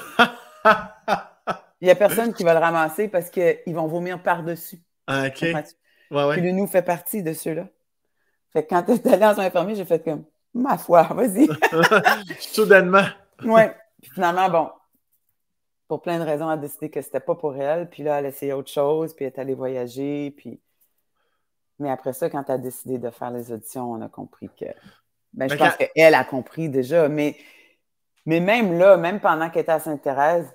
Il n'y a personne qui va le ramasser parce qu'ils vont vomir par-dessus. Ah, OK. Ouais, Puis le nous fait partie de ceux-là. Fait quand tu es allé dans un infirmier, j'ai fait comme ma foi, vas-y. Soudainement. oui. Puis finalement, bon, pour plein de raisons, elle a décidé que c'était pas pour elle. Puis là, elle a essayé autre chose, puis elle est allée voyager, puis. Mais après ça, quand elle a décidé de faire les auditions, on a compris que. Ben, je pense qu'elle a compris déjà, mais, mais même là, même pendant qu'elle était à Sainte-Thérèse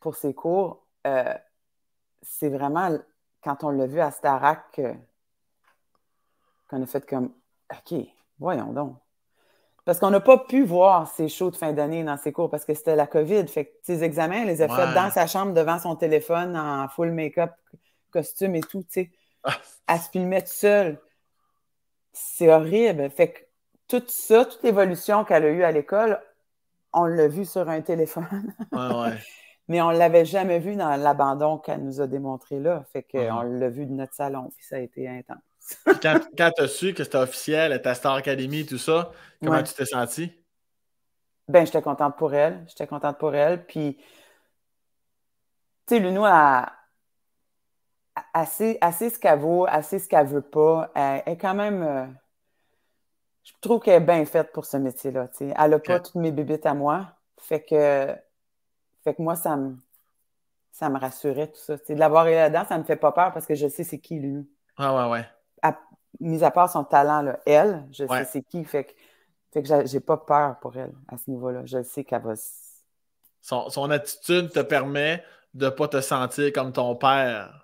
pour ses cours, euh, c'est vraiment quand on l'a vu à Starac qu'on a fait comme OK, voyons donc. Parce qu'on n'a pas pu voir ses shows de fin d'année dans ses cours parce que c'était la COVID. Fait que ses examens, elle les a fait dans sa chambre devant son téléphone en full make-up, costume et tout, tu sais. Ah. Elle se filmait toute seule. C'est horrible. Fait que tout ça, toute l'évolution qu'elle a eue à l'école, on l'a vu sur un téléphone. Mais on ne l'avait jamais vu dans l'abandon qu'elle nous a démontré là. Fait qu'on mhm. l'a vu de notre salon, puis ça a été intense. quand, tu as su que c'était officiel, ta Star Academy, tout ça, comment tu t'es sentie? Ben, j'étais contente pour elle. J'étais contente pour elle. Puis, tu sais, Luno a assez, ce qu'elle vaut, assez ce qu'elle veut pas. Elle est quand même euh, je trouve qu'elle est bien faite pour ce métier-là. Elle n'a pas toutes mes bébites à moi. Fait que, fait que moi, ça me, rassurait tout ça. de l'avoir là-dedans, ça ne me fait pas peur parce que je sais c'est qui lui. Ah ouais, ouais. mis à part son talent, là, elle, je sais c'est qui. Fait que, fait que j'ai pas peur pour elle à ce niveau-là. Je sais qu'elle va. Son, son attitude te permet de ne pas te sentir comme ton père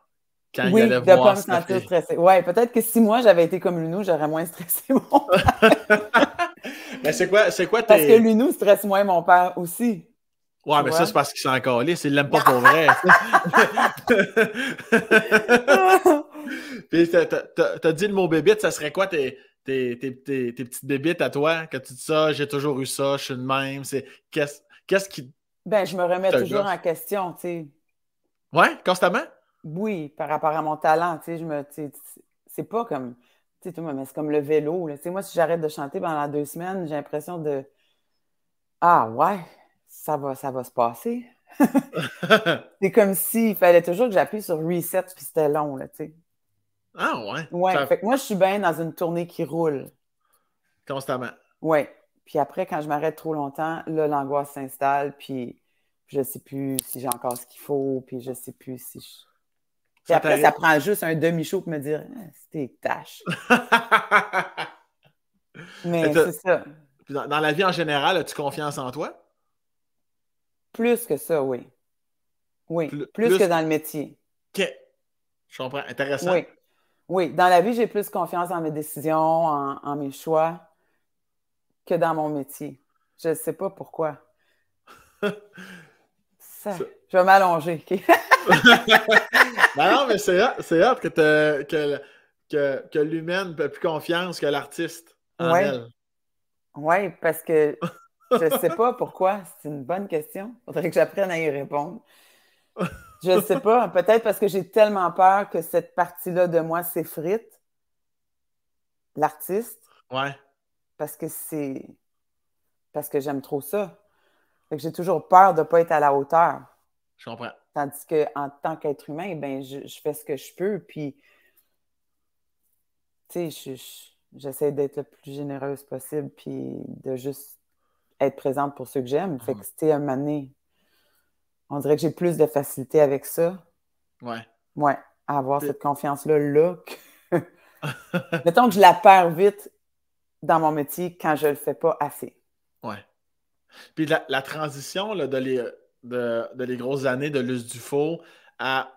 oui, de ne pas me sentir stressé. Oui, peut-être que si moi j'avais été comme Lunou j'aurais moins stressé mon père. mais c'est quoi, c'est quoi tes... Parce que Lunou stresse moins mon père aussi. Ouais, mais ça, c'est parce qu'il s'en calisse. Il l'aime pas pour vrai. Puis, t'as dit le mot bébite, ça serait quoi tes, tes, tes, tes, petites bébites à toi? Quand tu dis ça, j'ai toujours eu ça, je suis de même. C'est, qu'est-ce, qu'est-ce qui. Ben, je me remets toujours en question, tu sais. Ouais, constamment? oui, par rapport à mon talent, tu sais, je me. C'est pas comme. Tu sais, c'est comme le vélo. Tu sais, moi, si j'arrête de chanter pendant deux semaines, j'ai l'impression de. Ah ouais, ça va, ça va se passer. c'est comme s'il fallait toujours que j'appuie sur reset, puis c'était long, là, tu sais. Ah ouais? Ouais, moi, je suis bien dans une tournée qui roule. Constamment. Ouais. Puis après, quand je m'arrête trop longtemps, là, l'angoisse s'installe, puis je sais plus si j'ai encore ce qu'il faut, puis je sais plus si je puis ça après, ça prend juste un demi chou pour me dire ah, c'était tâche. Mais c'est ça. Dans, la vie en général, as-tu confiance en toi? Plus que ça, oui. Oui, plus, que dans le métier. OK. Je comprends. Intéressant. Oui. Oui, dans la vie, j'ai plus confiance en mes décisions, en, mes choix que dans mon métier. Je ne sais pas pourquoi. Je vais m'allonger. non, mais c'est hâte que, que, l'humaine peut plus confiance que l'artiste en ouais. elle. Oui, parce que je ne sais pas pourquoi. C'est une bonne question. Il faudrait que j'apprenne à y répondre. Je ne sais pas. Peut-être parce que j'ai tellement peur que cette partie-là de moi s'effrite. L'artiste. Ouais. Parce que c'est. Parce que j'aime trop ça. j'ai toujours peur de ne pas être à la hauteur. Je comprends. Tandis qu'en tant qu'être humain, ben, je, fais ce que je peux, puis, j'essaie d'être le plus généreuse possible, puis de juste être présente pour ceux que j'aime. Ah un moment on dirait que j'ai plus de facilité avec ça. Ouais. Ouais, avoir cette confiance-là, là, que... Mettons que je la perds vite dans mon métier quand je le fais pas assez. Ouais. Puis la, transition là, de les euh, de, les grosses années de Luce Dufault à,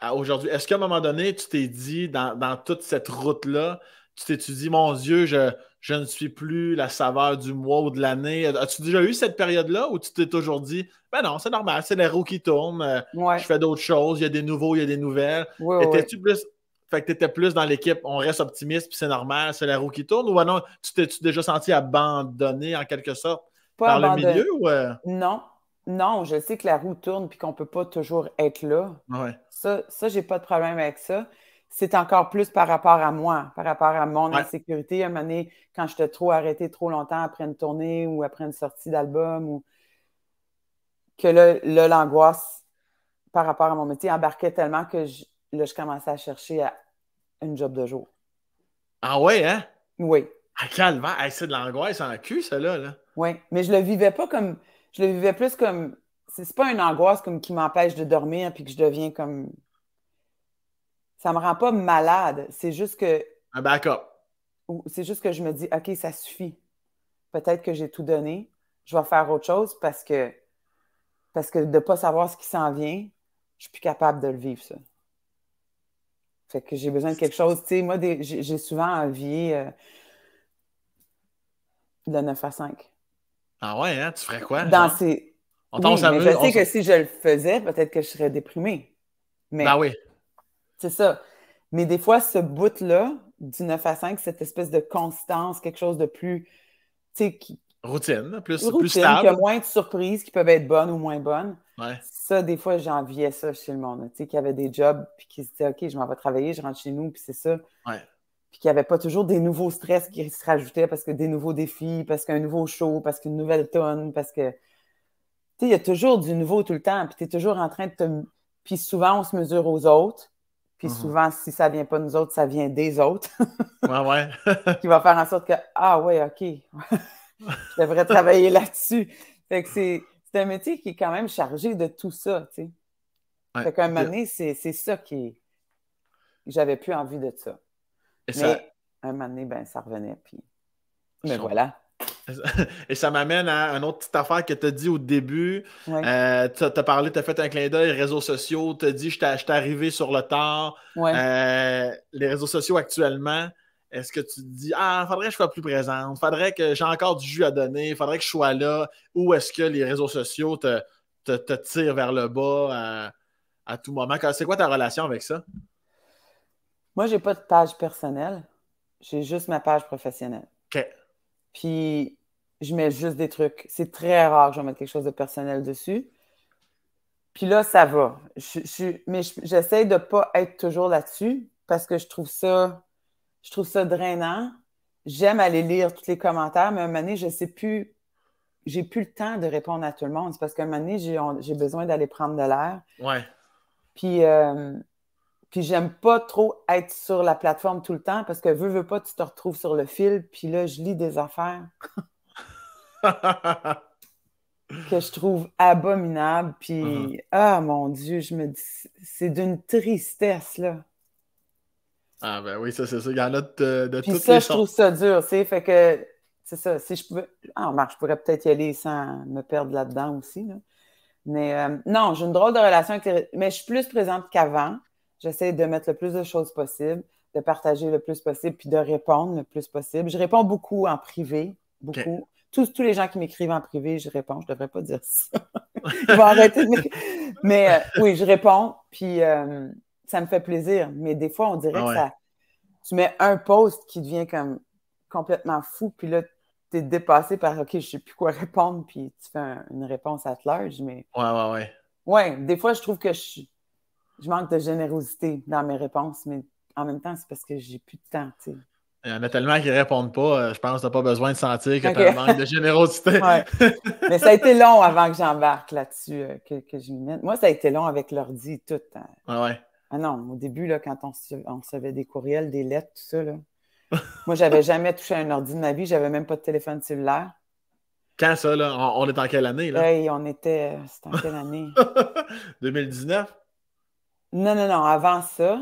à aujourd'hui. Est-ce qu'à un moment donné, tu t'es dit, dans, toute cette route-là, tu t'es dit, mon Dieu, je, ne suis plus la saveur du mois ou de l'année. As-tu déjà eu cette période-là où tu t'es toujours dit, ben non, c'est normal, c'est la roue qui tourne. Euh, je fais d'autres choses, il y a des nouveaux, il y a des nouvelles. étais plus fait tu étais plus dans l'équipe, on reste optimiste, puis c'est normal, c'est la roue qui tourne. Ou non, tu t'es déjà senti abandonné en quelque sorte par le milieu? Euh? Non, non, je sais que la roue tourne puis qu'on peut pas toujours être là. Ça, je j'ai pas de problème avec ça. C'est encore plus par rapport à moi, par rapport à mon insécurité. À un moment donné, quand je trop arrêté trop longtemps après une tournée ou après une sortie d'album, ou que là, l'angoisse par rapport à mon métier embarquait tellement que je, là, je commençais à chercher une job de jour. Ah ouais, hein? Oui. À ah, c'est de l'angoisse en cul, ça, là. Oui, mais je le vivais pas comme je le vivais plus comme. C'est pas une angoisse comme qui m'empêche de dormir puis que je deviens comme. Ça me rend pas malade. C'est juste que. Un backup. C'est juste que je me dis, OK, ça suffit. Peut-être que j'ai tout donné. Je vais faire autre chose parce que. Parce que de ne pas savoir ce qui s'en vient, je suis plus capable de le vivre, ça. Fait que j'ai besoin de quelque chose. moi, j'ai souvent envie euh, de 9 à 5. Ah ouais, hein, Tu ferais quoi? Dans ces... je sais que si je le faisais, peut-être que je serais déprimée. Mais ben oui. C'est ça. Mais des fois, ce bout-là, du 9 à 5, cette espèce de constance, quelque chose de plus. Qui... Routine, hein, plus, routine, plus stable. a moins de surprises qui peuvent être bonnes ou moins bonnes. Ça, des fois, j'enviais ça chez le monde. Tu sais, qui avait des jobs, puis qui se disaient, OK, je m'en vais travailler, je rentre chez nous, puis c'est ça. Ouais qu'il n'y avait pas toujours des nouveaux stress qui se rajoutaient parce que des nouveaux défis, parce qu'un nouveau show, parce qu'une nouvelle tonne, parce que. Tu sais, il y a toujours du nouveau tout le temps, puis tu es toujours en train de te. Puis souvent, on se mesure aux autres. Puis mm-hmm. souvent, si ça ne vient pas de nous autres, ça vient des autres. ouais, ouais. qui va faire en sorte que, ah ouais, OK, je devrais travailler là-dessus. Fait que c'est un métier qui est quand même chargé de tout ça, tu sais. Fait qu'à un moment donné, c'est ça qui J'avais plus envie de ça. Et ça... un moment ben, ça revenait. Puis... Mais voilà. Et ça m'amène à une autre petite affaire que tu as dit au début. Euh, tu as, parlé, tu as fait un clin d'œil, réseaux sociaux, tu as dit je t'ai arrivé sur le tard. Euh, les réseaux sociaux actuellement, est-ce que tu te dis Ah, faudrait que je sois plus présente, faudrait que j'ai encore du jus à donner, il faudrait que je sois là, ou est-ce que les réseaux sociaux te, te, tirent vers le bas à, à tout moment? C'est quoi ta relation avec ça? Moi, j'ai pas de page personnelle. J'ai juste ma page professionnelle. OK. Puis, je mets juste des trucs. C'est très rare que je mette quelque chose de personnel dessus. Puis là, ça va. mais j'essaie de ne pas être toujours là-dessus parce que je trouve ça, je trouve ça drainant. J'aime aller lire tous les commentaires, mais à un moment donné, je sais plus, j'ai plus le temps de répondre à tout le monde. C'est parce qu'à un moment donné, j'ai besoin d'aller prendre de l'air. Ouais. Puis, euh, puis j'aime pas trop être sur la plateforme tout le temps parce que veux, veux pas, tu te retrouves sur le fil, puis là, je lis des affaires que je trouve abominables. Puis, mm-hmm. ah mon Dieu, je me dis, c'est d'une tristesse, là. Ah ben oui, ça c'est ça. Il y de, puis ça, je trouve ça dur, tu Fait que, c'est ça, si je pouvais... Ah, marche, je pourrais peut-être y aller sans me perdre là-dedans aussi, Mais euh, non, j'ai une drôle de relation avec les... Mais je suis plus présente qu'avant. J'essaie de mettre le plus de choses possible, de partager le plus possible, puis de répondre le plus possible. Je réponds beaucoup en privé, beaucoup. Tous, tous les gens qui m'écrivent en privé, je réponds. Je ne devrais pas dire ça. Ils vont arrêter Mais euh, oui, je réponds, puis euh, ça me fait plaisir. Mais des fois, on dirait ah que Tu mets un post qui devient comme complètement fou, puis là, tu es dépassé par OK, je ne sais plus quoi répondre, puis tu fais une réponse à large, mais. Ouais, ouais, ouais. Ouais, des fois, je trouve que je suis je manque de générosité dans mes réponses, mais en même temps, c'est parce que j'ai plus de temps, Il y en a tellement qui ne répondent pas. Euh, je pense que tu n'as pas besoin de sentir que tu as manque de générosité. Mais ça a été long avant que j'embarque là-dessus, euh, que, je m'y mette. Moi, ça a été long avec l'ordi et tout. Hein. Ah non, au début, là, quand on, recevait des courriels, des lettres, tout ça, là, moi, n'avais jamais touché un ordi de ma vie. je n'avais même pas de téléphone cellulaire. Quand ça, là? On, est en quelle année, là? on était... Euh, c'était en quelle année? 2019? Non, non, non, avant ça,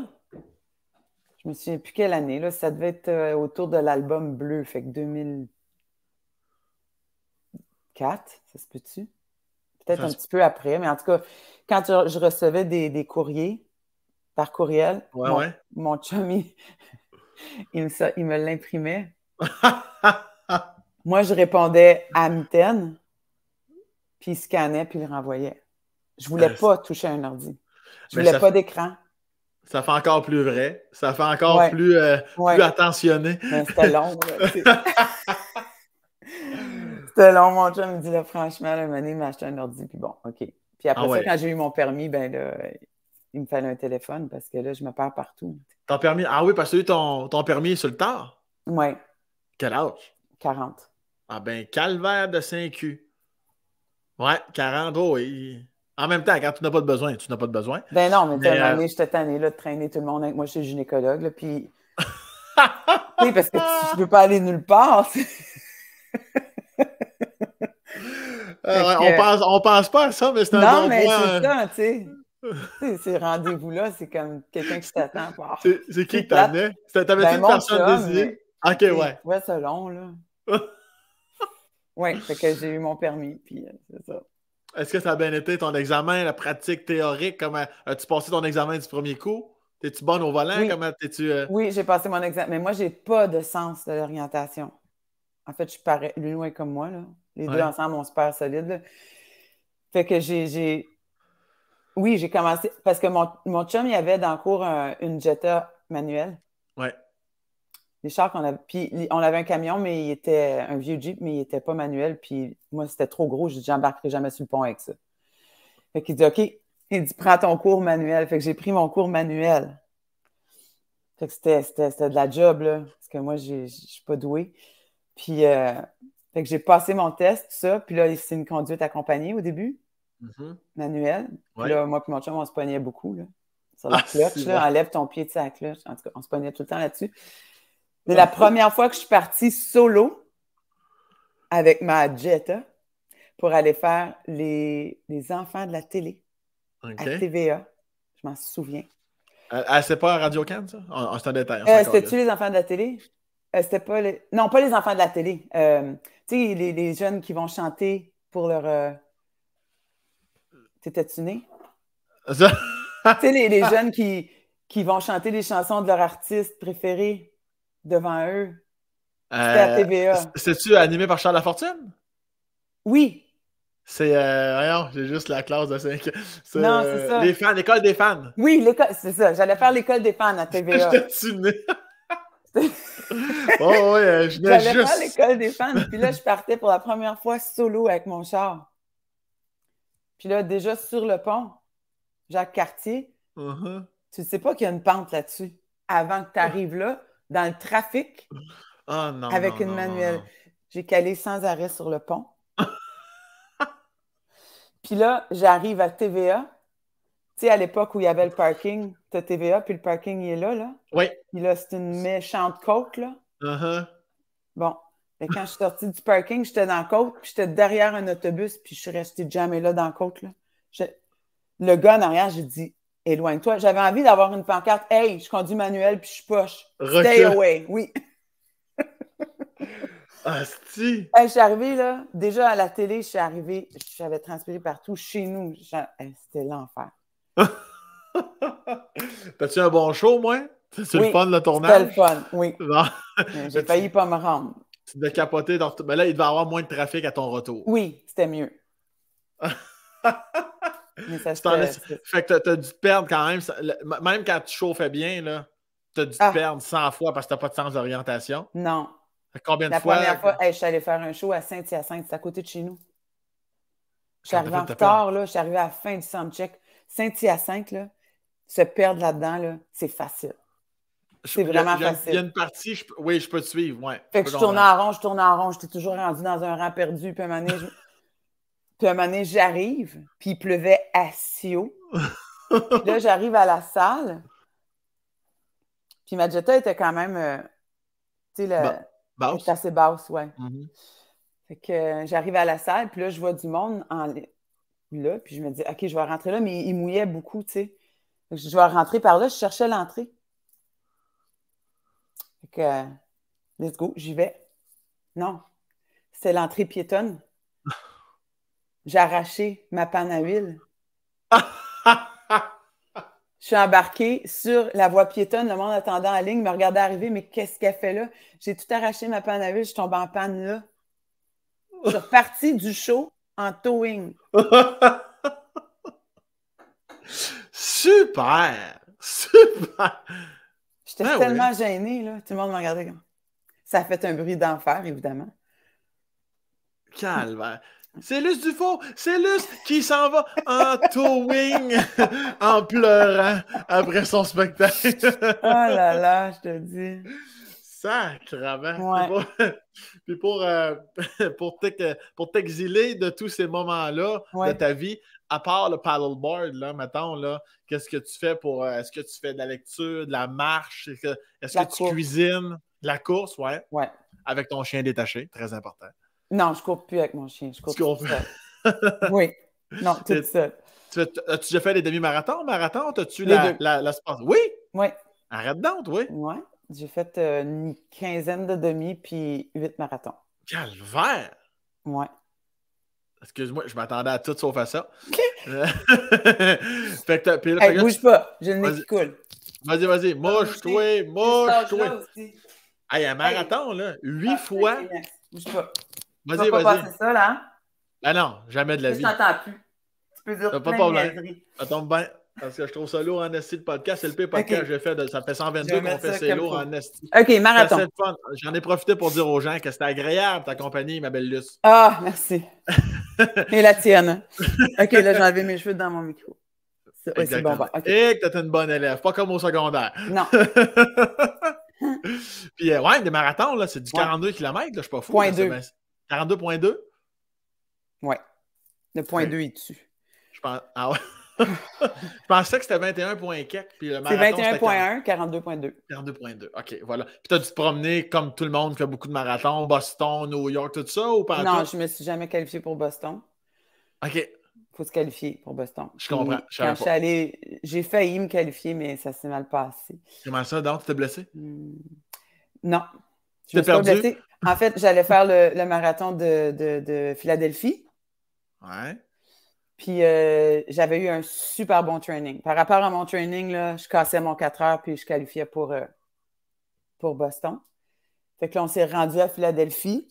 je me souviens plus quelle année, là, ça devait être euh, autour de l'album bleu, fait que 2004, ça se peut-tu? Peut-être un petit peu après, mais en tout cas, quand je, recevais des, courriers par courriel, mon, chummy il, me, l'imprimait. Moi, je répondais à mitaine, puis il scannait, puis il renvoyait. Je voulais euh, pas toucher un ordi. Je voulais pas d'écran. Ça fait encore plus vrai. Ça fait encore euh, plus, attentionné. c'était long. c'était long. Mon chum me dit, là, franchement, le mané m'a acheté un ordi, puis bon, OK. Puis après ah ça, quand j'ai eu mon permis, ben là, il me fallait un téléphone parce que là, je me perds partout. Ton permis? Ah oui, parce que tu as ton, permis sur le tard? Oui. Quel âge? 40. Ah ben, calvaire de 5 q Ouais, 40, oh, oui. En même temps, quand tu n'as pas de besoin, tu n'as pas de besoin. Ben non, mais, mais euh... j'étais tannée là, de traîner tout le monde avec moi, chez suis gynécologue, là, puis. oui, parce que tu ne peux pas aller nulle part. Euh, on, pense, on pense pas à ça, mais c'est un non, mais C'est ça, tu sais. ces rendez-vous-là, c'est comme quelqu'un qui t'attend. C'est qui que t'amenais? T'avais-tu ben, une personne désignée? Euh, OK, ouais. Ouais, selon, là. ouais, fait que j'ai eu mon permis, puis euh, c'est ça. Est-ce que ça a bien été ton examen, la pratique théorique? Comment as-tu passé ton examen du premier coup? T'es-tu bonne au volant? Oui. Comment t'es-tu. Euh? Oui, j'ai passé mon examen. Mais moi, j'ai pas de sens de l'orientation. En fait, je suis loin comme moi. Là. Les deux ensemble, on se perd solide. Fait que j'ai. Oui, j'ai commencé. Parce que mon, mon chum, il avait dans le cours une Jetta manuelle. Ouais les chars qu'on avait. on avait un camion, mais il était un vieux Jeep, mais il n'était pas manuel. Puis moi, c'était trop gros. Je dis, j'embarquerai jamais sur le pont avec ça. Fait dit, OK. Il dit, prends ton cours manuel. Fait que j'ai pris mon cours manuel. Fait que c'était, de la job, là. Parce que moi, je suis pas douée. Puis, euh, j'ai passé mon test, tout ça. Puis là, c'est une conduite accompagnée au début, mm-hmm. Manuel. là, moi et mon chum, on se pognait beaucoup, là. Sur la ah, là, enlève ton pied de sa cloche. En tout cas, on se pognait tout le temps là-dessus. C'est la première fois que je suis partie solo avec ma Jetta pour aller faire les, enfants de la télé à TVA. Je m'en souviens. Euh, euh, c'est pas radio can ça? C'est un détail. Euh, c'était-tu les enfants de la télé? Euh, c'était pas les... Non, pas les enfants de la télé. tu sais, les, jeunes qui vont chanter pour leur... T'étais-tu né? tu sais, les, ah. jeunes qui, qui vont chanter les chansons de leur artiste préféré devant eux. Euh, C'était à euh, TVA. cest tu animé par Charles Lafortune? Oui. C'est. Euh, j'ai juste la classe de 5. Non, c'est euh, ça. Les fans, l'école des fans. Oui, l'école, c'est ça. J'allais faire l'école des fans à TVA. J'étais né. oh, oui, euh, je J'allais faire l'école des fans. Puis là, je partais pour la première fois solo avec mon char. Puis là, déjà sur le pont, Jacques Cartier, uh-huh. tu ne sais pas qu'il y a une pente là-dessus avant que tu arrives là dans le trafic ah, avec une manuelle. J'ai calé sans arrêt sur le pont. puis là, j'arrive à TVA. Tu sais, à l'époque où il y avait le parking, tu TVA, puis le parking, il est là, là. Oui. Puis là, c'est une méchante côte, là. Uh-huh. Bon. Mais quand je suis sortie du parking, j'étais dans la côte, puis j'étais derrière un autobus, puis je suis restée jamais là dans la côte, là. Le gars en arrière, j'ai dit éloigne-toi. J'avais envie d'avoir une pancarte. Hey, je conduis manuel puis je suis poche. Stay away. Oui. Asti. je suis arrivée, là. Déjà à la télé, je suis arrivée. J'avais transpiré partout. Chez nous, c'était l'enfer. T'as-tu un bon show, moi? C'est le fun, le tournage? C'était le fun, oui. J'ai failli pas me rendre. Tu devais capoter. Dans... Mais là, il devait avoir moins de trafic à ton retour. Oui, c'était mieux. Mais ça fait, que t'as as dû te perdre quand même. Même quand tu chauffais bien, là, t'as dû te ah. perdre 100 fois parce que t'as pas de sens d'orientation. Non. Combien de fois? La première fois, je suis allée faire un show à Saint-Hyacinthe, c'est à côté de chez nous. Je suis arrivée en retard, je suis arrivée à la fin du soundcheck. Saint-Hyacinthe, là, se perdre là-dedans, là, c'est facile. C'est vraiment facile. Il y a une partie, oui, je peux te suivre. Ouais, fait que je tournais en rond, je tourne en rond, j'étais toujours rendu dans un rang perdu, puis un moment donné, puis à un moment donné, j'arrive, puis il pleuvait à Sio. là, j'arrive à la salle. Puis ma Jetta était quand même, euh, tu sais, assez basse, ouais. Mm-hmm. Fait que euh, j'arrive à la salle, puis là, je vois du monde en là, puis je me dis, OK, je vais rentrer là, mais il, mouillait beaucoup, tu sais. Je vais rentrer par là, je cherchais l'entrée. Fait que, euh, let's go, j'y vais. Non, c'est l'entrée piétonne j'ai arraché ma panne à huile. Je suis embarqué sur la voie piétonne, le monde attendant en ligne me regardait arriver, mais qu'est-ce qu'elle fait là? J'ai tout arraché ma panne à huile, je tombe en panne là. Je suis repartie du show en towing. Super! Super! J'étais ben tellement gênée, là. Tout le monde me regardait Ça a fait un bruit d'enfer, évidemment. Calvaire. C'est Luce Dufault, Luce qui s'en va en towing en pleurant après son spectacle. oh là là, je te dis. Sacrement. Puis pour, euh, pour, t'exiler de tous ces moments-là de ta vie, à part le paddleboard, là, mettons, là, qu'est-ce que tu fais pour. Euh, est-ce que tu fais de la lecture, de la marche? Est-ce que, tu cuisines? la course, ouais. Ouais. Avec ton chien détaché, très important. Non, je cours plus avec mon chien. Je cours tu oui. Non, tout seul. As-tu déjà fait les demi-marathons, marathon? tu la, la, la, Oui? Oui. Arrête donc, oui. Oui. J'ai fait euh, une quinzaine de demi puis huit marathons. Calvaire! Oui. Excuse-moi, je m'attendais à tout sauf à ça. fait que puis là, bouge pas, j'ai le nez qui coule. Vas-y, vas-y, ah, mouche-toi, mouche-toi. Hey, un marathon, là, huit ah, fois. Bouge pas. Vas-y, vas-y. Tu vas pas passer ça, là? Hein? Ah non, jamais de la vie. Je t'entends plus. Tu peux dire plein pas de Ça tombe bien. Parce que je trouve ça lourd en esti, le podcast. C'est le pire podcast que j'ai fait. ça fait 122 qu'on fait c'est lourd en esti. OK, marathon. J'en ai profité pour dire aux gens que c'était agréable ta compagnie, ma belle Luce. Ah, merci. Et la tienne. OK, là, j'ai enlevé mes cheveux dans mon micro. Oui, c'est bon. Bah, Et que t'es une bonne élève. Pas comme au secondaire. Non. Puis, euh, ouais, des marathons, là, c'est du 42 km. Là, je suis pas fou. Point 2. 42.2? Ouais. Le point 2 est dessus. Ah je pensais que c'était 21.4, puis le marathon. C'est 21.1, 42.2. 42.2, OK, voilà. Puis as dû te promener comme tout le monde fait beaucoup de marathons, Boston, New York, tout ça, ou pas? Non, je ne me suis jamais qualifié pour Boston. OK. Faut se qualifier pour Boston. Je comprends. Je quand j'ai failli me qualifier, mais ça s'est mal passé. Comment ça, donc? Tu t'es blessé? Hmm. Non. Tu t'es blessé? En fait, j'allais faire le, marathon de, Philadelphie. Ouais. Puis euh, j'avais eu un super bon training. Par rapport à mon training, là, je cassais mon 4 heures puis je qualifiais pour, euh, pour Boston. Fait que là, on s'est rendu à Philadelphie.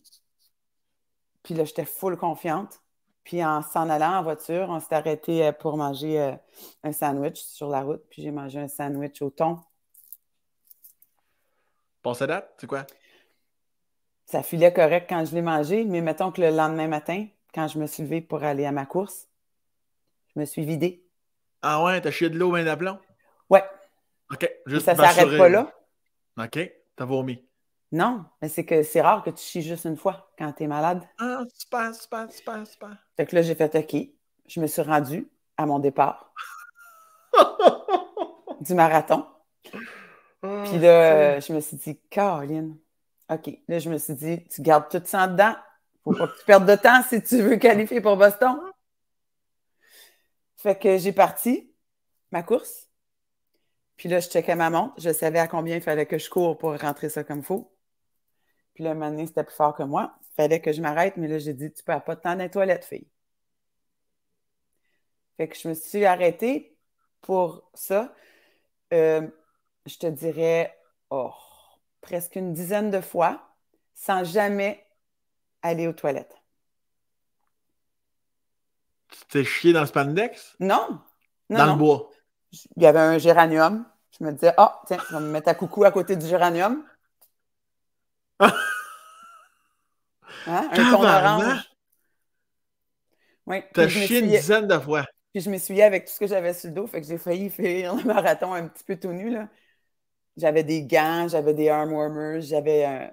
Puis là, j'étais full confiante. Puis en s'en allant en voiture, on s'est arrêté euh, pour manger un sandwich sur la route. Puis j'ai mangé un sandwich au thon. Bon, ça c'est quoi? ça filait correct quand je l'ai mangé, mais mettons que le lendemain matin, quand je me suis levée pour aller à ma course, je me suis vidée. Ah ouais, t'as chié de l'eau, ben d'aplomb? Ouais. OK. Juste Et ça s'arrête pas là. OK. T'as vomi. Non, mais c'est que c'est rare que tu chies juste une fois quand t'es malade. Ah, super, super, super, super. Fait que là, j'ai fait OK. Je me suis rendue à mon départ du marathon. Ah, Puis là, je me suis dit, Caroline, OK. Là, je me suis dit, tu gardes tout ça dedans. Faut pas que tu perdes de temps si tu veux qualifier pour Boston. Fait que j'ai parti ma course. Puis là, je checkais ma montre. Je savais à combien il fallait que je cours pour rentrer ça comme il faut. Puis là, un c'était plus fort que moi. Il Fallait que je m'arrête, mais là, j'ai dit, tu perds pas de temps dans les toilettes, fille. Fait que je me suis arrêtée pour ça. Euh, je te dirais, oh, presque une dizaine de fois sans jamais aller aux toilettes. Tu t'es chié dans le spandex? Non. dans le bois. Il y avait un géranium. Je me disais, ah, oh, tiens, je vais me mettre à coucou à côté du géranium. Hein? Un ton orange. Oui. T'as chié une dizaine de fois. Puis je m'essuyais avec tout ce que j'avais sur le dos, fait que j'ai failli faire le marathon un petit peu tout nu, là. J'avais des gants, j'avais des arm warmers, j'avais un,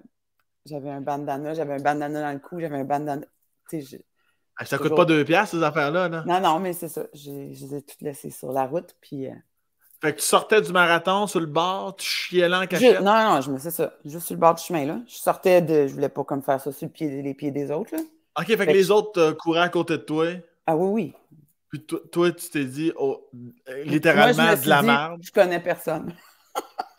j'avais un bandana, j'avais un bandana dans le cou, j'avais un bandana. Je... Ah, ça ne coûte pas deux piastres, ces affaires-là, là. Non, non, mais c'est ça. Je les ai toutes laissées sur la route, puis... Euh, fait que tu sortais du marathon sur le bord, tu chialais en cachette. Non, non, je me sais ça. Juste sur le bord du chemin, là. Je sortais de... Je voulais pas comme faire ça sur les pieds des autres, là. OK, fait, que, les autres euh, couraient à côté de toi. Ah oui, oui. Puis toi, toi tu t'es dit, oh, euh, littéralement, de la merde. Je connais personne.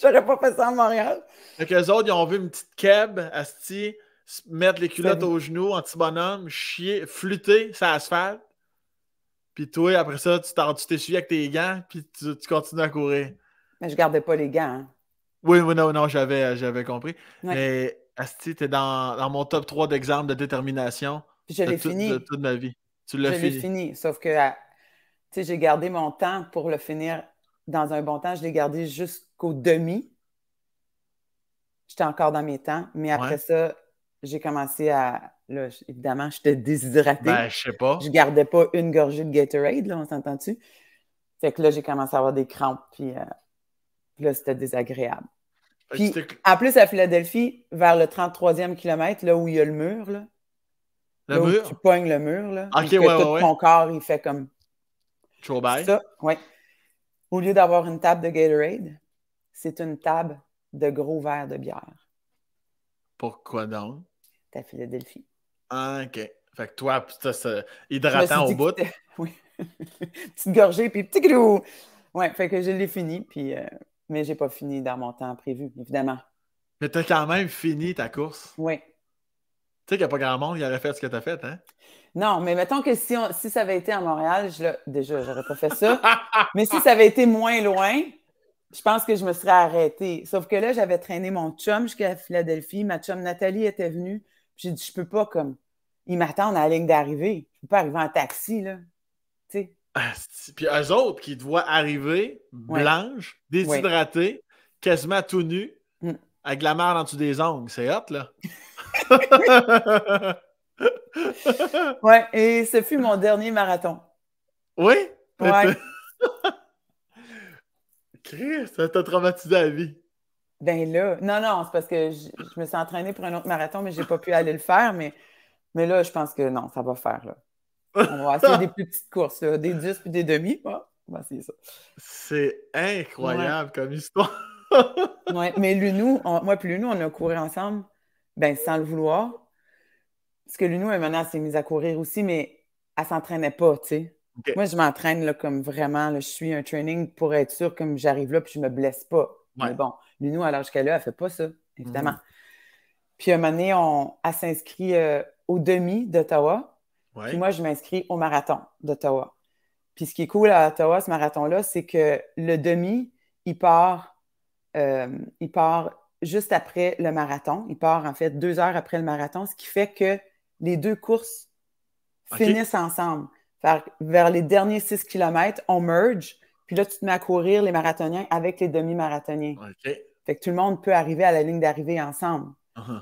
J'aurais pas fait ça à Montréal. Fait autres, ils ont vu une petite keb, Asti, mettre les culottes aux genoux, anti-bonhomme, chier, flûter, ça asphalte. Puis toi, après ça, tu t'es suivi avec tes gants, puis tu, continues à courir. Mais je gardais pas les gants. Hein. Oui, oui, non, non, j'avais, j'avais compris. Mais Asti, t'es dans, dans mon top 3 d'exemple de détermination. Puis je fini. De toute ma vie. Tu l'as fini. Je l'ai fini, sauf que j'ai gardé mon temps pour le finir dans un bon temps. Je l'ai gardé juste qu'au demi, j'étais encore dans mes temps, mais après ça, j'ai commencé à. Là, évidemment, j'étais déshydratée. Ben, je sais pas. Je gardais pas une gorgée de Gatorade, là, on s'entend-tu? Fait que là, j'ai commencé à avoir des crampes, puis euh, là, c'était désagréable. Puis, en plus, à Philadelphie, vers le 33e kilomètre, là où il y a le mur, là, le tu pognes le mur, là, tout ton corps, il fait comme... Ça, ouais. Au lieu d'avoir une table de Gatorade, c'est une table de gros verres de bière. Pourquoi donc? Ta Philadelphie. Ah, OK. Fait que toi, ça, ça hydratant au bout. Oui. Petite gorgée, puis petit grou. Ouais, fait que je l'ai fini, puis, euh... mais j'ai pas fini dans mon temps prévu, évidemment. Mais t'as quand même fini ta course. Oui. Tu sais qu'il n'y a pas grand monde qui aurait fait ce que t'as fait, hein? Non, mais mettons que si, ça avait été à Montréal, je déjà, j'aurais pas fait ça. mais si ça avait été moins loin, je pense que je me serais arrêtée. Sauf que là, j'avais traîné mon chum jusqu'à Philadelphie. Ma chum Nathalie était venue. J'ai dit, je peux pas comme. Ils m'attendent à la ligne d'arrivée. Je peux pas arriver en taxi, là. Tu sais. Puis eux autres qui te voient arriver, blanche, déshydratée, quasiment tout nu, mm. avec la merde en dessous des ongles. C'est hot, là. ouais, et ce fut mon dernier marathon. Oui? Ouais. Chris, ça t'a traumatisé la vie. Ben là, non, non, c'est parce que je, me suis entraînée pour un autre marathon, mais j'ai pas pu aller le faire. Mais, mais là, je pense que non, ça va faire. Là. On va essayer des plus petites courses, des 10 puis des demi. Ah, on va ça. C'est incroyable comme histoire. ouais, mais Lunou, moi et Lunou, on a couru ensemble, ben sans le vouloir. Parce que Lunou, elle, maintenant, elle s'est mise à courir aussi, mais elle s'entraînait pas, tu sais. Moi, je m'entraîne là, comme vraiment, je suis un training pour être sûr que j'arrive là puis je me blesse pas. Mais bon, Lunou, à l'âge qu'elle a, elle ne fait pas ça, évidemment. Mm. Puis à un moment donné, on, elle s'inscrit euh, au demi d'Ottawa. Puis moi, je m'inscris au marathon d'Ottawa. Puis ce qui est cool à Ottawa, ce marathon-là, c'est que le demi, euh, il part, juste après le marathon. Il part en fait deux heures après le marathon, ce qui fait que les deux courses finissent ensemble vers les derniers 6 km, on merge. Puis là, tu te mets à courir les marathoniens avec les demi-marathoniens. Fait que tout le monde peut arriver à la ligne d'arrivée ensemble. Uh-huh.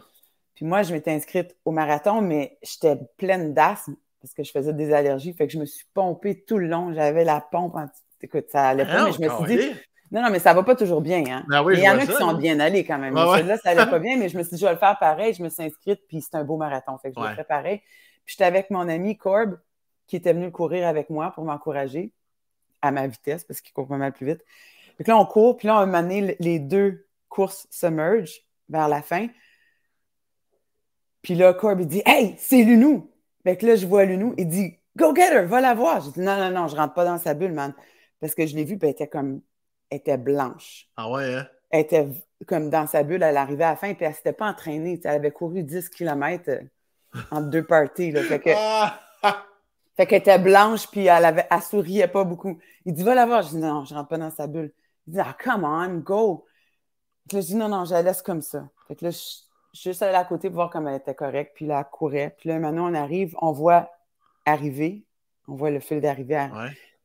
Puis moi, je m'étais inscrite au marathon, mais j'étais pleine d'asthme parce que je faisais des allergies. Fait que je me suis pompée tout le long. J'avais la pompe. Écoute, ça allait pas, ah mais je me suis dit... Non, non, mais ça va pas toujours bien. Hein. Ben il y en a qui sont bien allés quand même. Là, ça allait pas bien, mais je me suis dit, je vais le faire pareil. Je me suis inscrite, puis c'est un beau marathon. Fait que je me le pareil. Puis j'étais avec mon ami Corb, qui était venu courir avec moi pour m'encourager à ma vitesse parce qu'il court pas mal plus vite. Donc là, on court, puis là, on a les deux courses se merge vers la fin. Puis là, Corb, il dit Hey, c'est Lunou! Fait que là, je vois Lunou, il dit Go get her, va la voir! J'ai dit Non, non, non, je rentre pas dans sa bulle, man. Parce que je l'ai vu puis elle était comme. Elle était blanche. Ah ouais, hein? Elle était comme dans sa bulle, elle arrivait à la fin, puis elle s'était pas entraînée. Elle avait couru 10 km euh, entre deux parties. Là. Ah! Fait qu'elle était blanche, puis elle, avait, elle souriait pas beaucoup. Il dit, va la voir. Je dis, non, je rentre pas dans sa bulle. Il dit, ah, come on, go. Puis là, je dis, non, non, je la laisse comme ça. Fait que là, je, suis juste allée à côté pour voir comment elle était correcte, puis là, elle courait. Puis là, maintenant, on arrive, on voit arriver, on voit le fil d'arrivée.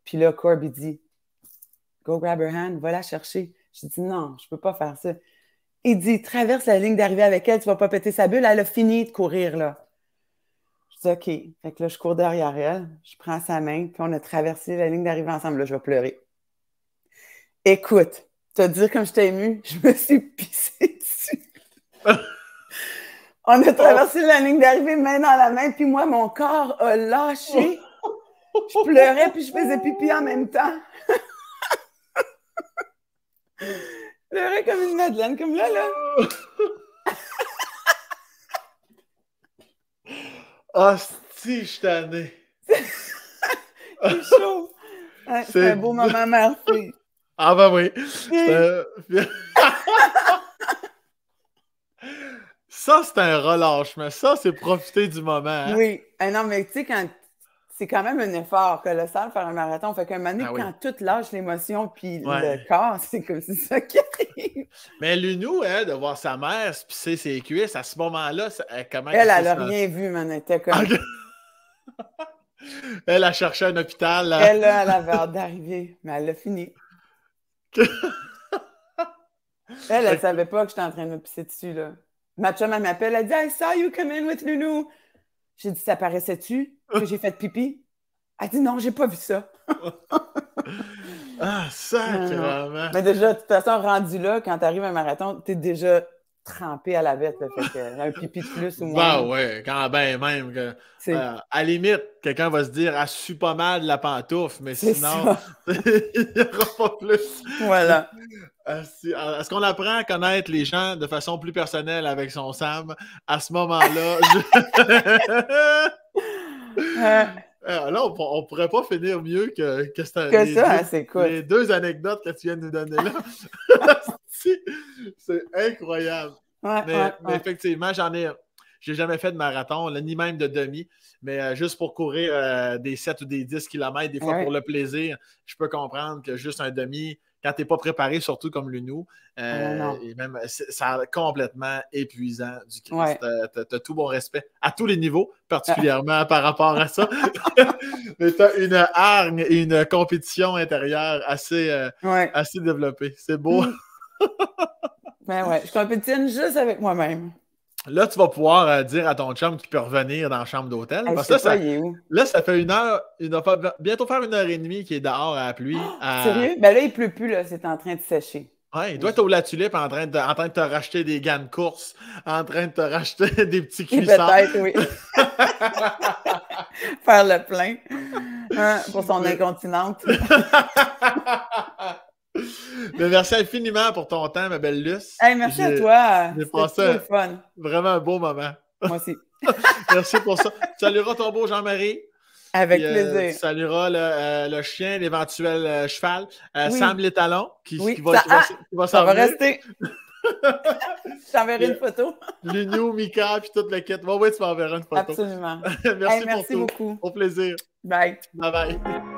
Puis là, Corby dit, go grab her hand, va la chercher. Je dis, non, je peux pas faire ça. Il dit, traverse la ligne d'arrivée avec elle, tu vas pas péter sa bulle, elle a fini de courir, là. OK. Fait que là, je cours derrière elle, je prends sa main, puis on a traversé la ligne d'arrivée ensemble. je vais pleurer. Écoute, te dit comme je t'ai émue, je me suis pissée dessus. on a traversé oh. la ligne d'arrivée main dans la main, puis moi, mon corps a lâché. Je pleurais, puis je faisais pipi en même temps. pleurais comme une madeleine, comme là, là. Ah, si, je suis C'est chaud. c'est un beau moment, merci. Ah, ben oui. ça, c'est un relâchement. Ça, c'est profiter du moment. Hein. Oui. Ah non, mais tu sais, quand c'est quand même un effort colossal faire un marathon. Fait qu'un moment ah quand tout lâche l'émotion puis le corps, c'est comme ça qui arrive. Mais Lunou, hein, de voir sa mère se pisser ses cuisses, à ce moment-là, euh, comment elle. a rien vu, man. Elle était comme. elle a cherché un hôpital. Elle, elle avait hâte d'arriver, mais elle l'a fini. elle, elle ne savait pas que j'étais en train de me pisser dessus, là. Ma chum, elle m'appelle, elle dit I saw you come in with Lunou. J'ai dit, ça paraissait-tu que j'ai fait pipi? Elle dit, non, j'ai pas vu ça. ah, euh, sacrément! mais déjà, de toute façon, rendu là, quand t'arrives à un marathon, t'es déjà trempé à la bête. fait un pipi de plus ou moins. Ben ouais, quand ben même. Euh, à limite, quelqu'un va se dire ah, suis pas mal la pantoufle, mais sinon, il n'y aura pas plus. Voilà. Ah, ah, est-ce qu'on apprend à connaître les gens de façon plus personnelle avec son Sam à ce moment-là? Euh. Ah, là, on ne pourrait pas finir mieux que, que, que ça. Hein, c'est Les deux anecdotes que tu viens de nous donner là. C'est incroyable. mais, effectivement, j'en ai. J'ai jamais fait de marathon, ni même de demi, mais euh, juste pour courir euh, des 7 ou des 10 km, des fois pour le plaisir, je peux comprendre que juste un demi, quand tu n'es pas préparé, surtout comme Lunou, c'est euh, et même complètement épuisant du Christ. Tu as, tout bon respect à tous les niveaux, particulièrement par rapport à ça. mais tu as une hargne et une compétition intérieure assez, assez développée. C'est beau. Mm ben ouais, je compétine juste avec moi-même. Là, tu vas pouvoir euh, dire à ton chum qu'il peut revenir dans la chambre d'hôtel. parce que là, ça, ça fait une heure, bientôt faire une heure et demie qu'il est dehors à la pluie. Ah, sérieux? Ben là, il pleut plus, c'est en train de sécher. Ouais, il doit être au La Tulipe en train, de, te racheter des gants de course, en train de te racheter des petits cuissons. Peut-être, oui. Faire le plein hein, pour son incontinente. merci infiniment pour ton temps, ma belle Luce. merci à toi. C'est passé fun. vraiment un beau moment. Moi aussi. merci pour ça. Tu salueras ton beau Jean-Marie. Avec euh, plaisir. tu salueras le, euh, chien, l'éventuel euh, cheval, Sam Létalon, qui, qui, va, ah! s'en qui ça va rester. je t'enverrai une photo. L'Union, Mika, puis toute la quête. Bon, oui, tu m'enverras une photo. Absolument. merci, pour tout. beaucoup. Au plaisir. Bye. Bye bye.